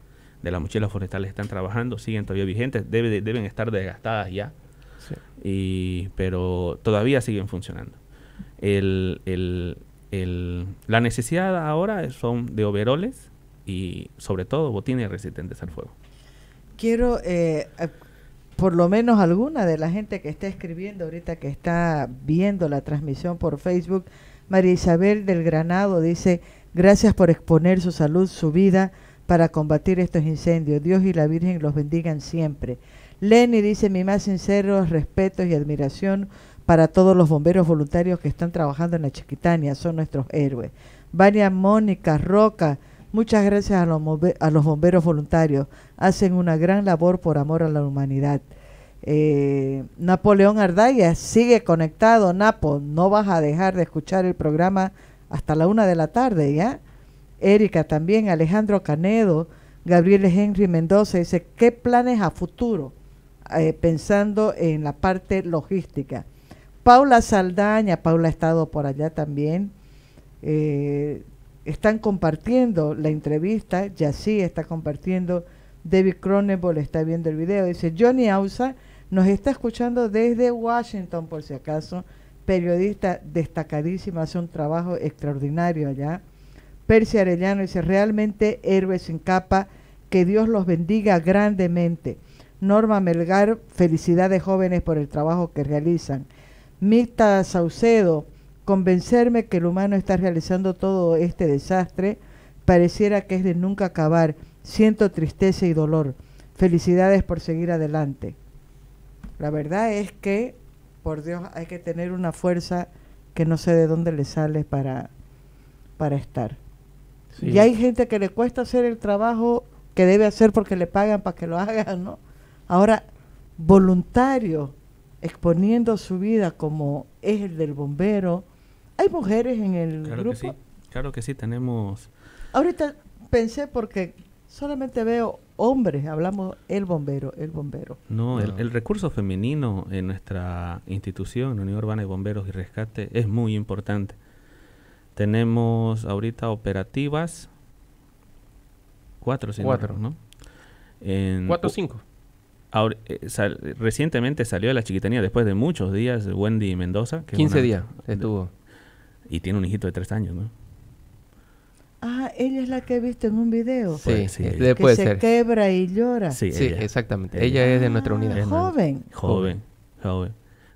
De las mochilas forestales están trabajando, siguen todavía vigentes, deben estar desgastadas ya y, pero todavía siguen funcionando. la necesidad ahora son de overoles y sobre todo botines resistentes al fuego. Quiero eh, eh, por lo menos alguna de la gente que está escribiendo ahorita, que está viendo la transmisión por Facebook, María Isabel del Granado dice, gracias por exponer su salud, su vida, para combatir estos incendios. Dios y la Virgen los bendigan siempre. Lenny dice mi más sinceros respeto y admiración para todos los bomberos voluntarios que están trabajando en la Chiquitania, son nuestros héroes. Vania Mónica Roca, muchas gracias a los, bomberos voluntarios, hacen una gran labor por amor a la humanidad. Eh, Napoleón Ardaya sigue conectado, Napo, no vas a dejar de escuchar el programa hasta la una de la tarde, ¿ya? Erika también, Alejandro Canedo, Gabriel Henry Mendoza, dice, ¿qué planes a futuro? Eh, pensando en la parte logística. Paula Saldaña, Paula ha estado por allá también. Eh, están compartiendo la entrevista, Yassi está compartiendo, David Cronenberg está viendo el video. Dice, Johnny Ausa nos está escuchando desde Washington, por si acaso, periodista destacadísima, hace un trabajo extraordinario allá. Percy Arellano dice, realmente héroes en capa, que Dios los bendiga grandemente. Norma Melgar, felicidades jóvenes por el trabajo que realizan. Mita Saucedo, convencerme que el humano está realizando todo este desastre, pareciera que es de nunca acabar. Siento tristeza y dolor. Felicidades por seguir adelante. La verdad es que, por Dios, hay que tener una fuerza que no sé de dónde le sale para, para estar. Y hay gente que le cuesta hacer el trabajo que debe hacer porque le pagan para que lo *laughs* haga, ¿no? Ahora, voluntario, exponiendo su vida como es el del bombero. ¿Hay mujeres en el claro grupo? Que sí. Claro que sí, tenemos... Ahorita pensé porque solamente veo hombres, hablamos el bombero, el bombero. No, el, recurso femenino en nuestra institución, Unión Urbana de Bomberos y Rescate, es muy importante. Tenemos ahorita operativas. Cuatro, cinco, cuatro. No, En, cuatro cinco. Eh, recientemente salió de la chiquitanía después de muchos días Wendy Mendoza. Que 15 días estuvo. y tiene un hijito de tres años, ¿no? Ah, ella es la que he visto en un video. Sí, sí que se quebra y llora. Sí, exactamente. Ella, es de ah, nuestra unidad. joven. Joven, joven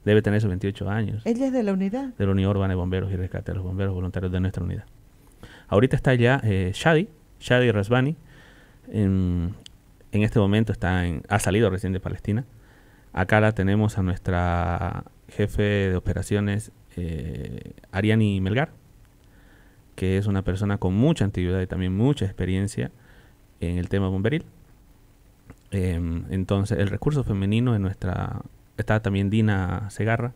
debe tener esos 28 años. Ella es de la unidad. De la Unión Urbana de Bomberos y Rescate, los bomberos voluntarios de nuestra unidad. Ahorita está ya eh, Shadi, Shadi Rasbani. En, este momento está en, ha salido recién de Palestina. Acá la tenemos a nuestra jefe de operaciones, eh, Ariani Melgar, que es una persona con mucha antigüedad y también mucha experiencia en el tema bomberil. Em, entonces, el recurso femenino en nuestra está también Dina Segarra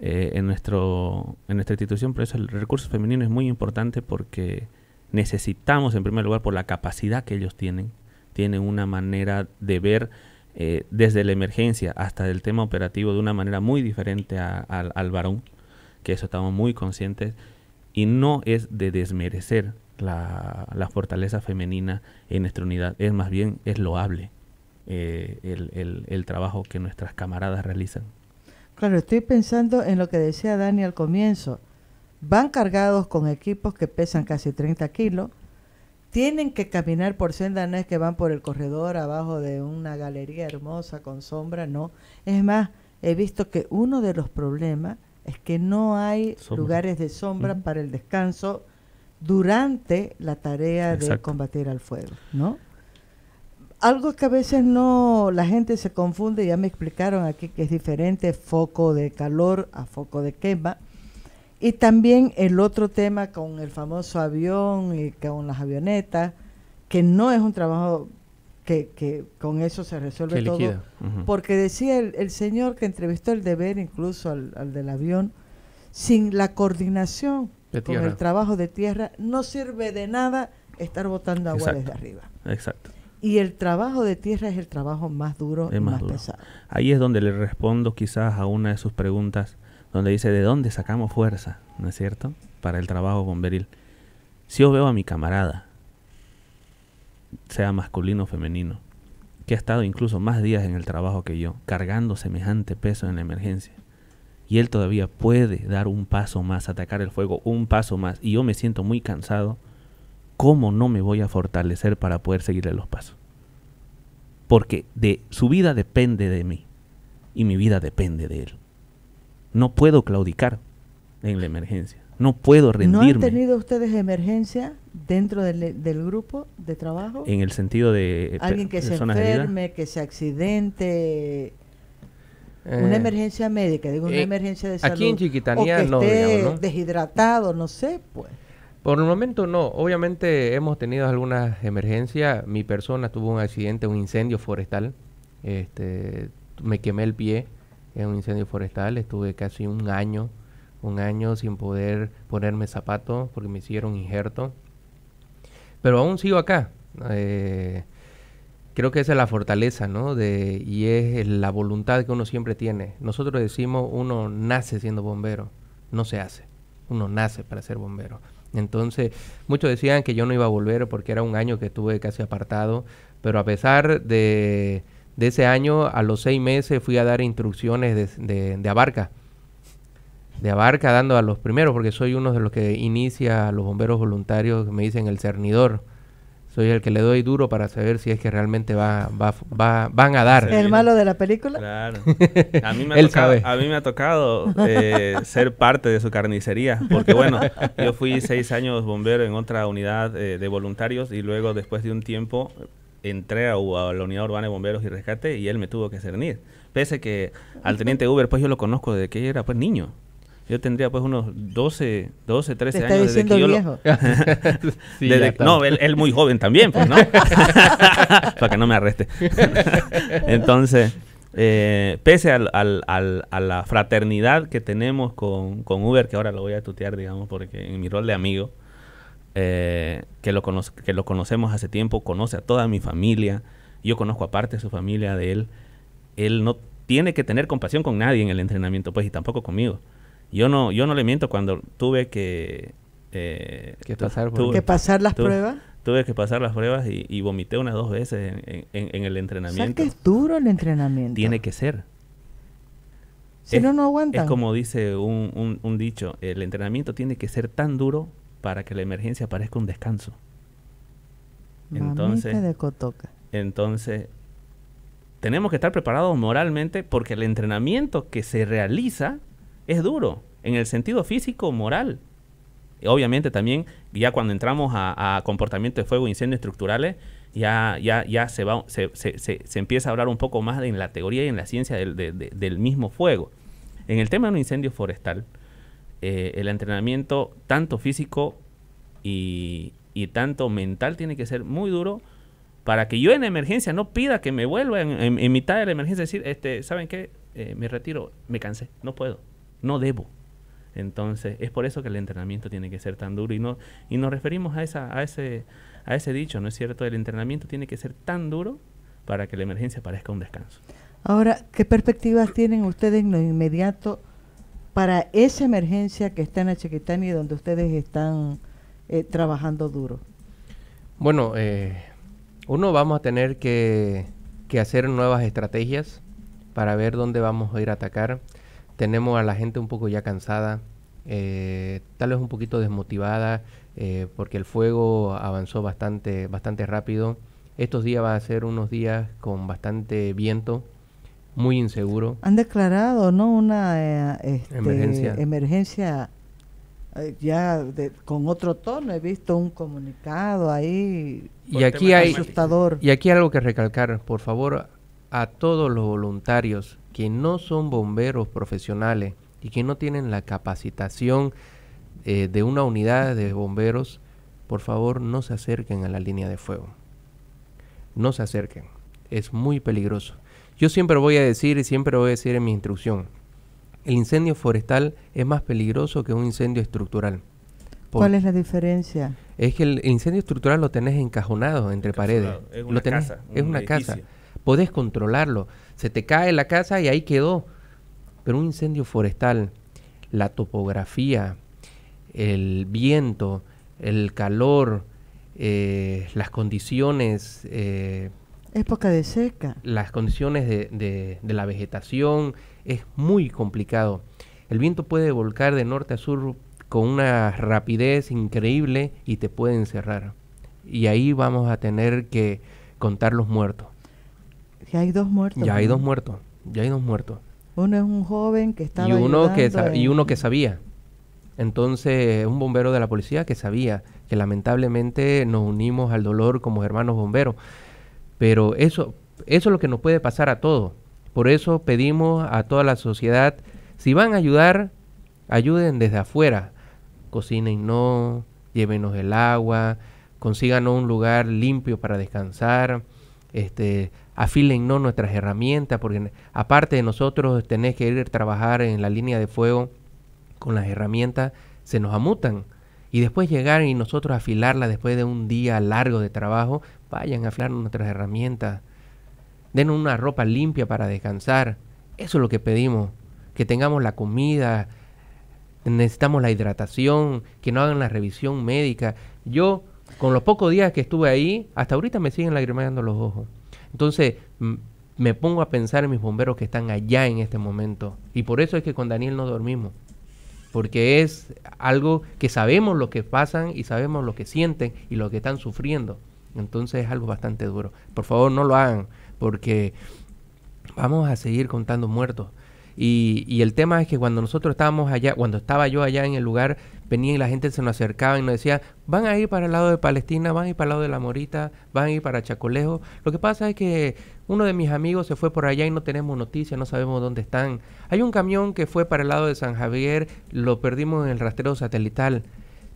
eh, en, nuestro, en nuestra institución. Por eso el recurso femenino es muy importante porque necesitamos, en primer lugar, por la capacidad que ellos tienen. Tienen una manera de ver eh, desde la emergencia hasta el tema operativo de una manera muy diferente al varón, que eso estamos muy conscientes. Y no es de desmerecer la, la fortaleza femenina en nuestra unidad, es más bien, es loable eh, el, el, trabajo que nuestras camaradas realizan. Claro, estoy pensando en lo que decía Dani al comienzo. Van cargados con equipos que pesan casi 30 kilos, tienen que caminar por sendas, no es que van por el corredor abajo de una galería hermosa con sombra, no. Es más, he visto que uno de los problemas es que no hay lugares de sombra mm. para el descanso durante la tarea de combatir al fuego, ¿no? Algo que a veces no la gente se confunde, ya me explicaron aquí que es diferente foco de calor a foco de quema. Y también el otro tema con el famoso avión y con las avionetas, que no es un trabajo que, con eso se resuelve todo. Porque decía el, señor que entrevistó el deber incluso al, del avión, sin la coordinación con el trabajo de tierra, no sirve de nada estar botando agua desde arriba. Exacto. Y el trabajo de tierra es el trabajo más duro y más, pesado. Ahí es donde le respondo quizás a una de sus preguntas, donde dice, ¿de dónde sacamos fuerza? ¿No es cierto? Para el trabajo bomberil. Si yo veo a mi camarada, sea masculino o femenino, que ha estado incluso más días en el trabajo que yo, cargando semejante peso en la emergencia, y él todavía puede dar un paso más, atacar el fuego un paso más, y yo me siento muy cansado, ¿cómo no me voy a fortalecer para poder seguirle los pasos? Porque de su vida depende de mí y mi vida depende de él. No puedo claudicar en la emergencia. No puedo rendirme. ¿No han tenido ustedes emergencia dentro del, grupo de trabajo? En el sentido de alguien que se enferme, que se accidente, eh, una emergencia médica, digo una eh, emergencia de salud. Aquí en Chiquitanía o que esté deshidratado, no sé, pues. Por el momento no. Obviamente hemos tenido algunas emergencias. Mi persona tuvo un accidente, un incendio forestal. Este, me quemé el pie en un incendio forestal. Estuve casi un año, un año sin poder ponerme zapatos porque me hicieron injerto. Pero aún sigo acá. Eh, creo que esa es la fortaleza, ¿no? De, y es la voluntad que uno siempre tiene. Nosotros decimos, uno nace siendo bombero, no se hace. Uno nace para ser bombero. Entonces, muchos decían que yo no iba a volver porque era un año que estuve casi apartado, pero a pesar de, ese año, a los seis meses fui a dar instrucciones de, de, Abarca. De Abarca dando a los primeros, porque soy uno de los que inicia a los bomberos voluntarios, que me dicen el cernidor soy el que le doy duro para saber si es que realmente va, va, van a dar. El malo de la película. Claro. *laughs* A mí me ha tocado, A mí me ha tocado ser parte de su carnicería, porque bueno, yo fui seis años bombero en otra unidad eh, de voluntarios y luego después de un tiempo entré a, la unidad urbana de bomberos y rescate y él me tuvo que cernir. Pese que al teniente Uber, pues yo lo conozco desde que era pues niño. Yo tendría pues unos 12, 12 13 años. Desde que *laughs* no, él, muy joven también, pues, ¿no? *laughs* *laughs* Para que no me arreste. Entonces, eh, pese a la fraternidad que tenemos con, Uber, que ahora lo voy a tutear, digamos, porque en mi rol de amigo, eh, que, lo que lo conocemos hace tiempo, conoce a toda mi familia, yo conozco aparte de su familia de él, él no tiene que tener compasión con nadie en el entrenamiento, pues, y tampoco conmigo. Yo no, yo no le miento cuando tuve que... Eh, que pasar, ¿Que pasar las pruebas. Tuve que pasar las pruebas y, vomité unas dos veces en, el entrenamiento. ¿Sabes que es duro el entrenamiento. Tiene que ser. Si no, no aguanta Es como dice un, un, dicho, el entrenamiento tiene que ser tan duro para que la emergencia parezca un descanso. Mamita entonces, de cotoca. Entonces, tenemos que estar preparados moralmente porque el entrenamiento que se realiza es duro, en el sentido físico, moral. obviamente también, ya cuando entramos a, comportamiento de fuego, incendios estructurales, ya, ya, ya se, va, se, empieza a hablar un poco más en la teoría y en la ciencia del, mismo fuego. En el tema de un incendio forestal, eh, el entrenamiento tanto físico y, tanto mental tiene que ser muy duro para que yo en emergencia no pida que me vuelva en, mitad de la emergencia decir, este, ¿saben qué? Eh, me retiro, me cansé, no puedo no debo. Entonces, es por eso que el entrenamiento tiene que ser tan duro y no y nos referimos a esa a ese a ese dicho, ¿no es cierto? El entrenamiento tiene que ser tan duro para que la emergencia parezca un descanso. Ahora, ¿qué perspectivas tienen ustedes en lo inmediato para esa emergencia que está en Chiquitania y donde ustedes están eh, trabajando duro? Bueno, eh, uno vamos a tener que, que hacer nuevas estrategias para ver dónde vamos a ir a atacar tenemos a la gente un poco ya cansada, eh, tal vez un poquito desmotivada, eh, porque el fuego avanzó bastante, bastante rápido. Estos días va a ser unos días con bastante viento, muy inseguro. Han declarado, ¿no? Una eh, este, emergencia. ya con otro tono he visto un comunicado ahí y aquí hay asustador. y aquí hay algo que recalcar por favor a todos los voluntarios que no son bomberos profesionales y que no tienen la capacitación eh, de una unidad de bomberos, por favor no se acerquen a la línea de fuego. No se acerquen. Es muy peligroso. Yo siempre voy a decir y siempre voy a decir en mi instrucción, el incendio forestal es más peligroso que un incendio estructural. ¿Cuál es la diferencia? Es que el incendio estructural lo tenés encajonado entre paredes. Es una lo tenés, Es una casa podés controlarlo. Se te cae la casa y ahí quedó. Pero un incendio forestal, la topografía, el viento, el calor, eh, las condiciones... Época eh, de seca. Las condiciones de, de la vegetación es muy complicado. El viento puede volcar de norte a sur con una rapidez increíble y te puede encerrar. Y ahí vamos a tener que contar los muertos hay dos muertos. Ya hay dos muertos, ya hay dos muertos. Uno es un joven que estaba y uno que y uno que sabía. Entonces, un bombero de la policía que sabía que lamentablemente nos unimos al dolor como hermanos bomberos. Pero eso eso es lo que nos puede pasar a todos. Por eso pedimos a toda la sociedad, si van a ayudar, ayuden desde afuera. Cocinen no, llévenos el agua, consíganos un lugar limpio para descansar, este, afilen nuestras herramientas, porque aparte de nosotros tener que ir a trabajar en la línea de fuego con las herramientas, se nos amutan. Y después llegar y nosotros afilarlas después de un día largo de trabajo, vayan a afilar nuestras herramientas. Den una ropa limpia para descansar. Eso es lo que pedimos. Que tengamos la comida, necesitamos la hidratación, que no hagan la revisión médica. Yo, con los pocos días que estuve ahí, hasta ahorita me siguen lagrimando los ojos. Entonces, me pongo a pensar en mis bomberos que están allá en este momento. Y por eso es que con Daniel no dormimos. Porque es algo que sabemos lo que pasan y sabemos lo que sienten y lo que están sufriendo. Entonces es algo bastante duro. Por favor, no lo hagan, porque vamos a seguir contando muertos. Y, el tema es que cuando nosotros estábamos allá, cuando estaba yo allá en el lugar, venía y la gente se nos acercaba y nos decía, van a ir para el lado de Palestina, van a ir para el lado de La Morita, van a ir para Chacolejo. Lo que pasa es que uno de mis amigos se fue por allá y no tenemos noticias, no sabemos dónde están. Hay un camión que fue para el lado de San Javier, lo perdimos en el rastreo satelital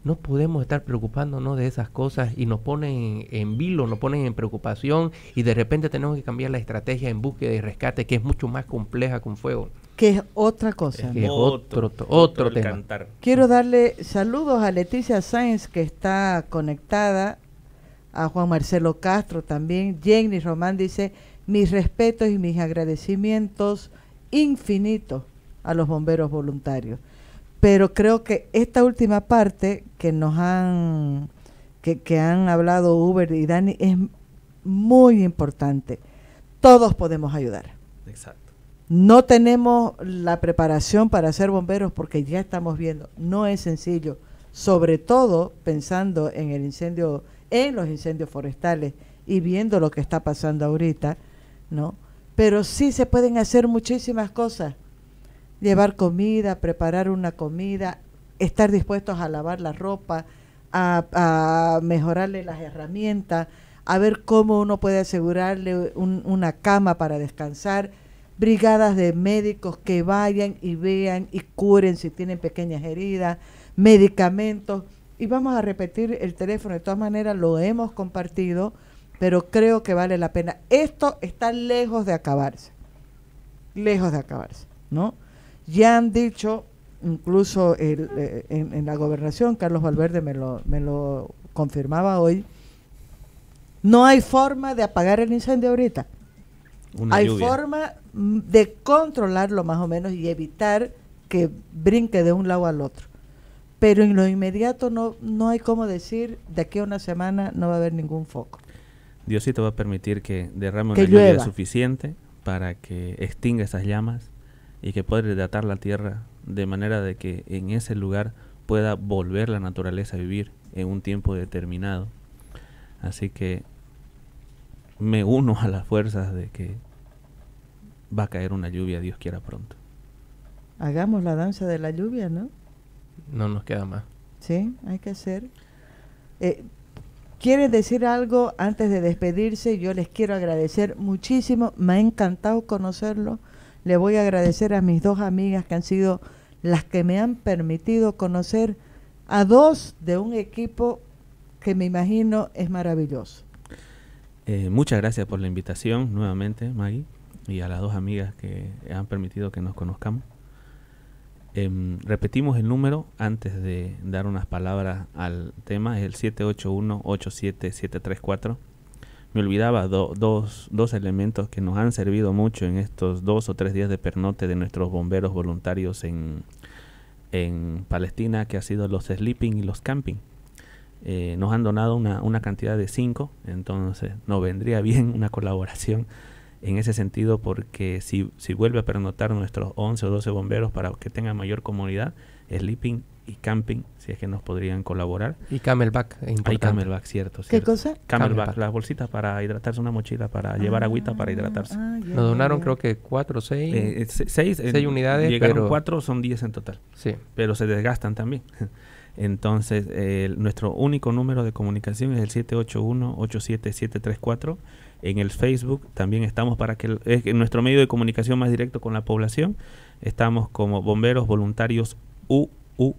no podemos estar preocupándonos de esas cosas y nos ponen en vilo, nos ponen en preocupación y de repente tenemos que cambiar la estrategia en búsqueda y rescate que es mucho más compleja con fuego que es otra cosa. Es que otro, otro, tema. Quiero darle saludos a Leticia Sáenz, que está conectada, a Juan Marcelo Castro también. Jenny Román dice, mis respetos y mis agradecimientos infinitos a los bomberos voluntarios. Pero creo que esta última parte que nos han, que, que han hablado Uber y Dani es muy importante. Todos podemos ayudar. Exacto. No tenemos la preparación para ser bomberos porque ya estamos viendo, no es sencillo, sobre todo pensando en el incendio, en los incendios forestales y viendo lo que está pasando ahorita, ¿no? Pero sí se pueden hacer muchísimas cosas. Llevar comida, preparar una comida, estar dispuestos a lavar la ropa, a, mejorarle las herramientas, a ver cómo uno puede asegurarle una cama para descansar brigadas de médicos que vayan y vean y curen si tienen pequeñas heridas, medicamentos. Y vamos a repetir el teléfono, de todas maneras lo hemos compartido, pero creo que vale la pena. Esto está lejos de acabarse, lejos de acabarse, ¿no? Ya han dicho, incluso eh, en, la gobernación, Carlos Valverde me lo, confirmaba hoy, no hay forma de apagar el incendio ahorita. hay forma de controlarlo más o menos y evitar que brinque de un lado al otro. Pero en lo inmediato no, no hay como decir, de aquí a una semana no va a haber ningún foco. Dios te va a permitir que derrame una lluvia suficiente para que extinga esas llamas y que pueda hidratar la tierra de manera de que en ese lugar pueda volver la naturaleza a vivir en un tiempo determinado. Así que me uno a las fuerzas de que va a caer una lluvia, Dios quiera pronto. Hagamos la danza de la lluvia, ¿no? No nos queda más. Sí, hay que hacer. Eh, decir algo antes de despedirse? Yo les quiero agradecer muchísimo. Me ha encantado conocerlo. Le voy a agradecer a mis dos amigas que han sido las que me han permitido conocer a dos de un equipo que me imagino es maravilloso. Eh, muchas gracias por la invitación nuevamente, Maggie y a las dos amigas que han permitido que nos conozcamos. Em, repetimos el número antes de dar unas palabras al tema, es el 781-87734. Me olvidaba dos, elementos que nos han servido mucho en estos dos o tres días de pernote de nuestros bomberos voluntarios en, en Palestina, que ha sido los sleeping y los camping. Eh, nos han donado una, una cantidad de cinco, entonces nos vendría *laughs* bien una colaboración en ese sentido porque si, si vuelve a pernotar nuestros 11 o 12 bomberos para que tengan mayor comunidad, sleeping y camping, si es que nos podrían colaborar. Y camelback, importante. Hay camelback, cierto. ¿Qué cosa? Camelback, las bolsitas para hidratarse, una mochila para ah, llevar agüita para hidratarse. Ah, nos donaron creo que cuatro o seis, eh, eh, eh, seis, unidades. Llegaron pero... cuatro, son 10 en total. Sí. Pero se desgastan también. *laughs* Entonces, nuestro único número de comunicación es el 781-87734 en el Facebook también estamos para que es nuestro medio de comunicación más directo con la población. Estamos como Bomberos Voluntarios uvr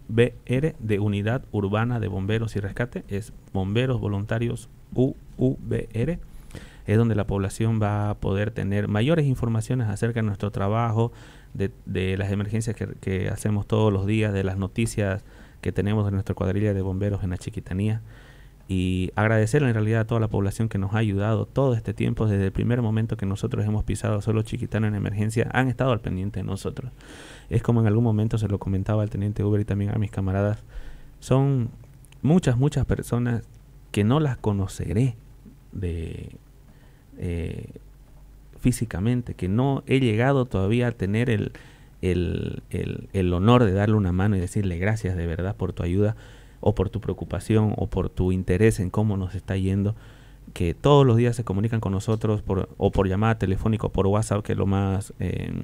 de Unidad Urbana de Bomberos y Rescate, es Bomberos Voluntarios uvr Es donde la población va a poder tener mayores informaciones acerca de nuestro trabajo, de, las emergencias que, hacemos todos los días, de las noticias que tenemos de nuestra cuadrilla de bomberos en la Chiquitanía y agradecer en realidad a toda la población que nos ha ayudado todo este tiempo, desde el primer momento que nosotros hemos pisado solo Chiquitano en emergencia, han estado al pendiente de nosotros. Es como en algún momento se lo comentaba al teniente Uber y también a mis camaradas, son muchas, muchas personas que no las conoceré de eh, físicamente, que no he llegado todavía a tener el, el, el honor de darle una mano y decirle gracias de verdad por tu ayuda o por tu preocupación o por tu interés en cómo nos está yendo, que todos los días se comunican con nosotros por, o por llamada telefónica o por WhatsApp, que es lo más em,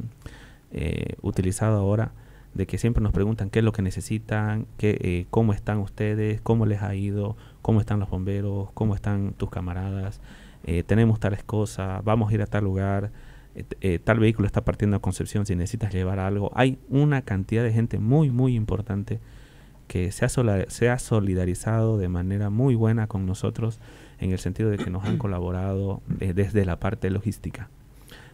eh, utilizado ahora, de que siempre nos preguntan qué es lo que necesitan, qué, eh, cómo están ustedes, cómo les ha ido, cómo están los bomberos, cómo están tus camaradas, eh, tenemos tales cosas, vamos a ir a tal lugar. tal vehículo está partiendo a Concepción, si necesitas llevar algo. Hay una cantidad de gente muy, muy importante que se ha, solidarizado de manera muy buena con nosotros en el sentido de que nos han *clears throat* colaborado eh, desde la parte logística.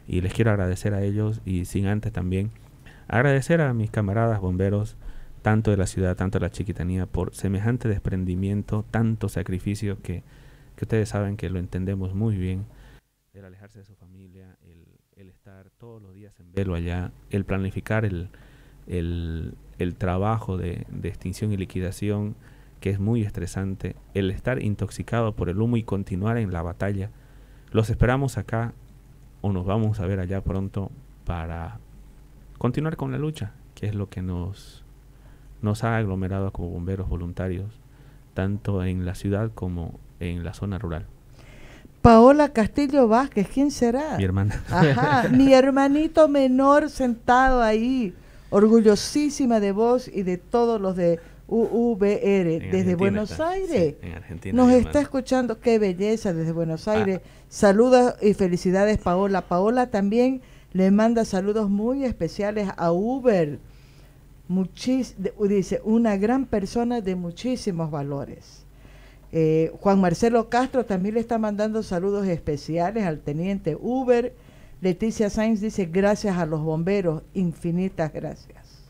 Y les quiero agradecer a ellos y sin antes también agradecer a mis camaradas bomberos, tanto de la ciudad, tanto de la chiquitanía, por semejante desprendimiento, tanto sacrificio que, ustedes saben que lo entendemos muy bien, el alejarse de su familia, el, estar todos los días en velo allá, el planificar el, el, el trabajo de, extinción y liquidación, que es muy estresante, el estar intoxicado por el humo y continuar en la batalla. Los esperamos acá o nos vamos a ver allá pronto para continuar con la lucha, que es lo que nos, nos ha aglomerado como bomberos voluntarios, tanto en la ciudad como en la zona rural. Paola Castillo Vázquez, ¿quién será? Mi hermana. mi hermanito menor sentado ahí orgullosísima de vos y de todos los de UVR desde Buenos Aires. Nos está escuchando, qué belleza desde Buenos ah. Aires. Saludos y felicidades Paola. Paola también le manda saludos muy especiales a Uber. dice, una gran persona de muchísimos valores. Eh, Juan Marcelo Castro también le está mandando saludos especiales al teniente Uber Leticia Sainz dice, gracias a los bomberos, infinitas gracias.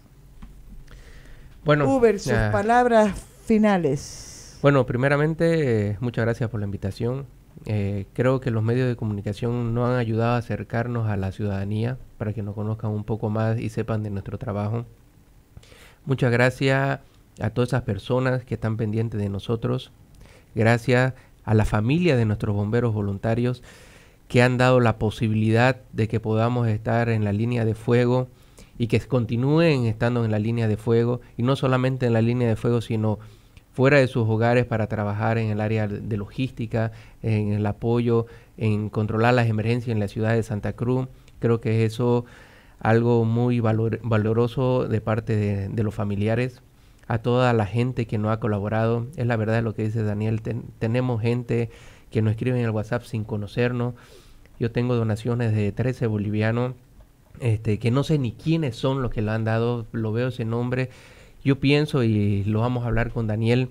Bueno, Uber, sus palabras finales. Bueno, primeramente, eh, muchas gracias por la invitación. Eh, creo que los medios de comunicación nos han ayudado a acercarnos a la ciudadanía para que nos conozcan un poco más y sepan de nuestro trabajo. Muchas gracias a todas esas personas que están pendientes de nosotros. Gracias a la familia de nuestros bomberos voluntarios que han dado la posibilidad de que podamos estar en la línea de fuego y que continúen estando en la línea de fuego y no solamente en la línea de fuego, sino fuera de sus hogares para trabajar en el área de logística, en el apoyo, en controlar las emergencias en la ciudad de Santa Cruz. Creo que es eso algo muy valoroso de parte de, los familiares, a toda la gente que no ha colaborado. Es la verdad lo que dice Daniel, tenemos gente que nos escriben en el WhatsApp sin conocernos. Yo tengo donaciones de 13 bolivianos, este, que no sé ni quiénes son los que lo han dado, lo veo ese nombre. Yo pienso, y lo vamos a hablar con Daniel,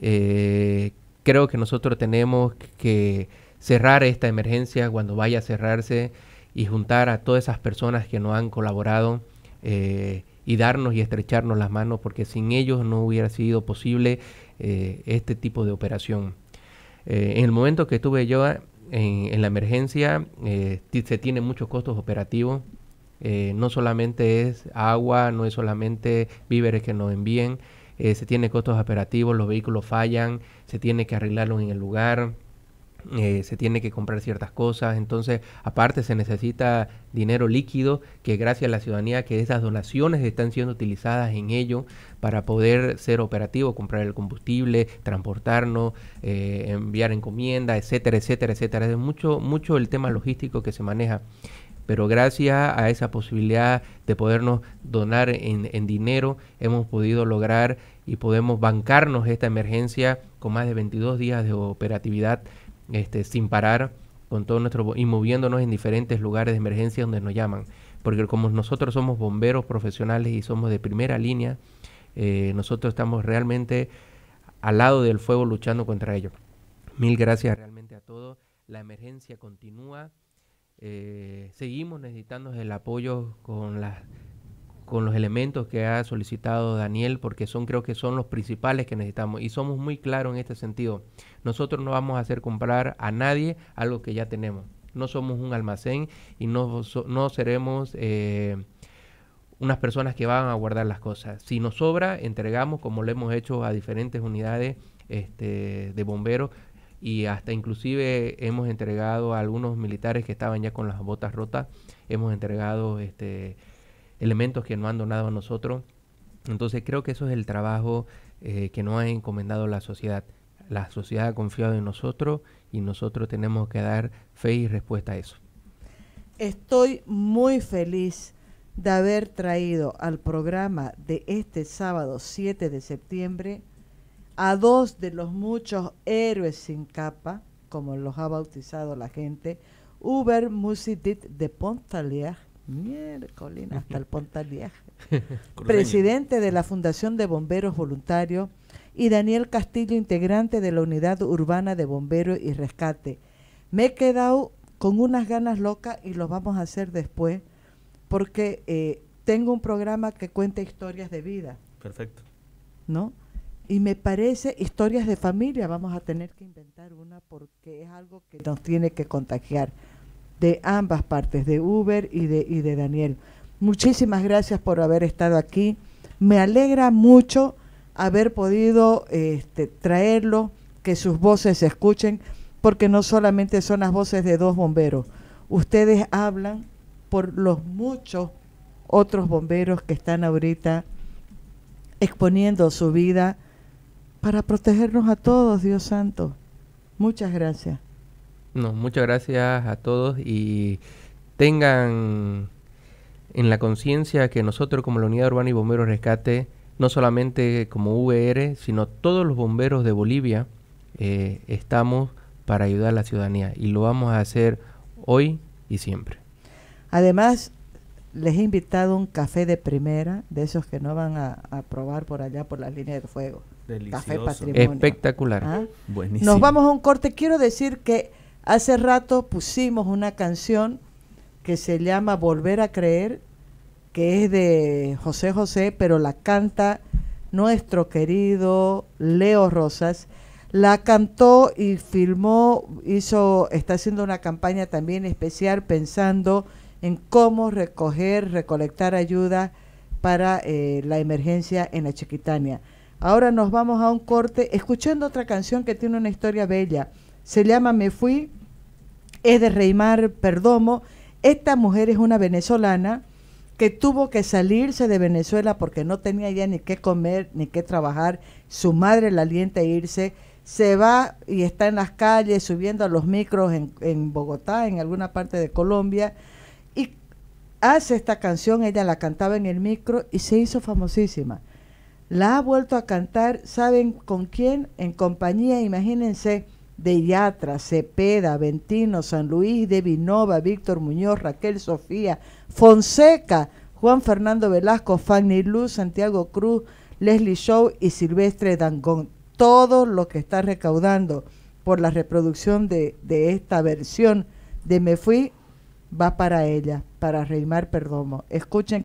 eh, creo que nosotros tenemos que cerrar esta emergencia cuando vaya a cerrarse y juntar a todas esas personas que nos han colaborado. Eh, y darnos y estrecharnos las manos porque sin ellos no hubiera sido posible eh, este tipo de operación. Eh, en el momento que estuve yo eh, en, la emergencia, eh, se tiene muchos costos operativos. no solamente es agua, no es solamente víveres que nos envíen, se tiene costos operativos, los vehículos fallan, se tiene que arreglarlos en el lugar, eh, se tiene que comprar ciertas cosas, entonces aparte se necesita dinero líquido que gracias a la ciudadanía que esas donaciones están siendo utilizadas en ello para poder ser operativo, comprar el combustible, transportarnos, eh, enviar encomiendas, etcétera, etcétera, etcétera. Es mucho, mucho el tema logístico que se maneja pero gracias a esa posibilidad de podernos donar en, en, dinero, hemos podido lograr y podemos bancarnos esta emergencia con más de 22 días de operatividad este, sin parar con todo nuestro y moviéndonos en diferentes lugares de emergencia donde nos llaman. Porque como nosotros somos bomberos profesionales y somos de primera línea, eh, nosotros estamos realmente al lado del fuego luchando contra ello. Mil gracias realmente a todos. La emergencia continúa. Eh, seguimos necesitando el apoyo con las con los elementos que ha solicitado Daniel, porque son creo que son los principales que necesitamos. Y somos muy claros en este sentido. Nosotros no vamos a hacer comprar a nadie algo que ya tenemos. No somos un almacén y no, seremos eh, unas personas que van a guardar las cosas. Si nos sobra, entregamos, como lo hemos hecho a diferentes unidades este, de bomberos, y hasta inclusive hemos entregado a algunos militares que estaban ya con las botas rotas, hemos entregado este elementos que no han donado a nosotros. Entonces creo que eso es el trabajo eh, que nos ha encomendado la sociedad. La sociedad ha confiado en nosotros y nosotros tenemos que dar fe y respuesta a eso. Estoy muy feliz de haber traído al programa de este sábado 7 de septiembre a dos de los muchos héroes sin capa, como los ha bautizado la gente, Uber Musidit de Pontalier miércoles, hasta el viaje *laughs* presidente de la Fundación de Bomberos Voluntarios, y Daniel Castillo, integrante de la Unidad Urbana de Bomberos y Rescate. Me he quedado con unas ganas locas y lo vamos a hacer después, porque eh, tengo un programa que cuenta historias de vida. Perfecto. ¿No? Y me parece historias de familia, vamos a tener que inventar una porque es algo que nos tiene que contagiar de ambas partes, de Uber y de, y de Daniel. Muchísimas gracias por haber estado aquí. Me alegra mucho haber podido este, traerlo, que sus voces se escuchen, porque no solamente son las voces de dos bomberos, ustedes hablan por los muchos otros bomberos que están ahorita exponiendo su vida para protegernos a todos, Dios santo. Muchas gracias. No, muchas gracias a todos y tengan en la conciencia que nosotros como la Unidad Urbana y Bomberos Rescate, no solamente como VR, sino todos los bomberos de Bolivia, eh, estamos para ayudar a la ciudadanía y lo vamos a hacer hoy y siempre. Además, les he invitado un café de primera, de esos que no van a, probar por allá por las líneas de fuego. Delicioso. Café Espectacular. ¿Ah? Nos vamos a un corte. Quiero decir que Hace rato pusimos una canción que se llama Volver a Creer, que es de José José, pero la canta nuestro querido Leo Rosas. La cantó y filmó, hizo, está haciendo una campaña también especial pensando en cómo recoger, recolectar ayuda para eh, la emergencia en la Chiquitania. Ahora nos vamos a un corte escuchando otra canción que tiene una historia bella. Se llama Me Fui es de Reymar Perdomo. Esta mujer es una venezolana que tuvo que salirse de Venezuela porque no tenía ya ni qué comer ni qué trabajar. Su madre la alienta a irse. Se va y está en las calles subiendo a los micros en, en Bogotá, en alguna parte de Colombia. Y hace esta canción, ella la cantaba en el micro y se hizo famosísima. La ha vuelto a cantar, ¿saben con quién? En compañía, imagínense, de Yatra, Cepeda, Ventino, San Luis, de Vinova, Víctor Muñoz, Raquel Sofía, Fonseca, Juan Fernando Velasco, Fanny Luz, Santiago Cruz, Leslie Show y Silvestre Dangón. Todo lo que está recaudando por la reproducción de, esta versión de Me Fui va para ella, para Reimar Perdomo. Escuchen.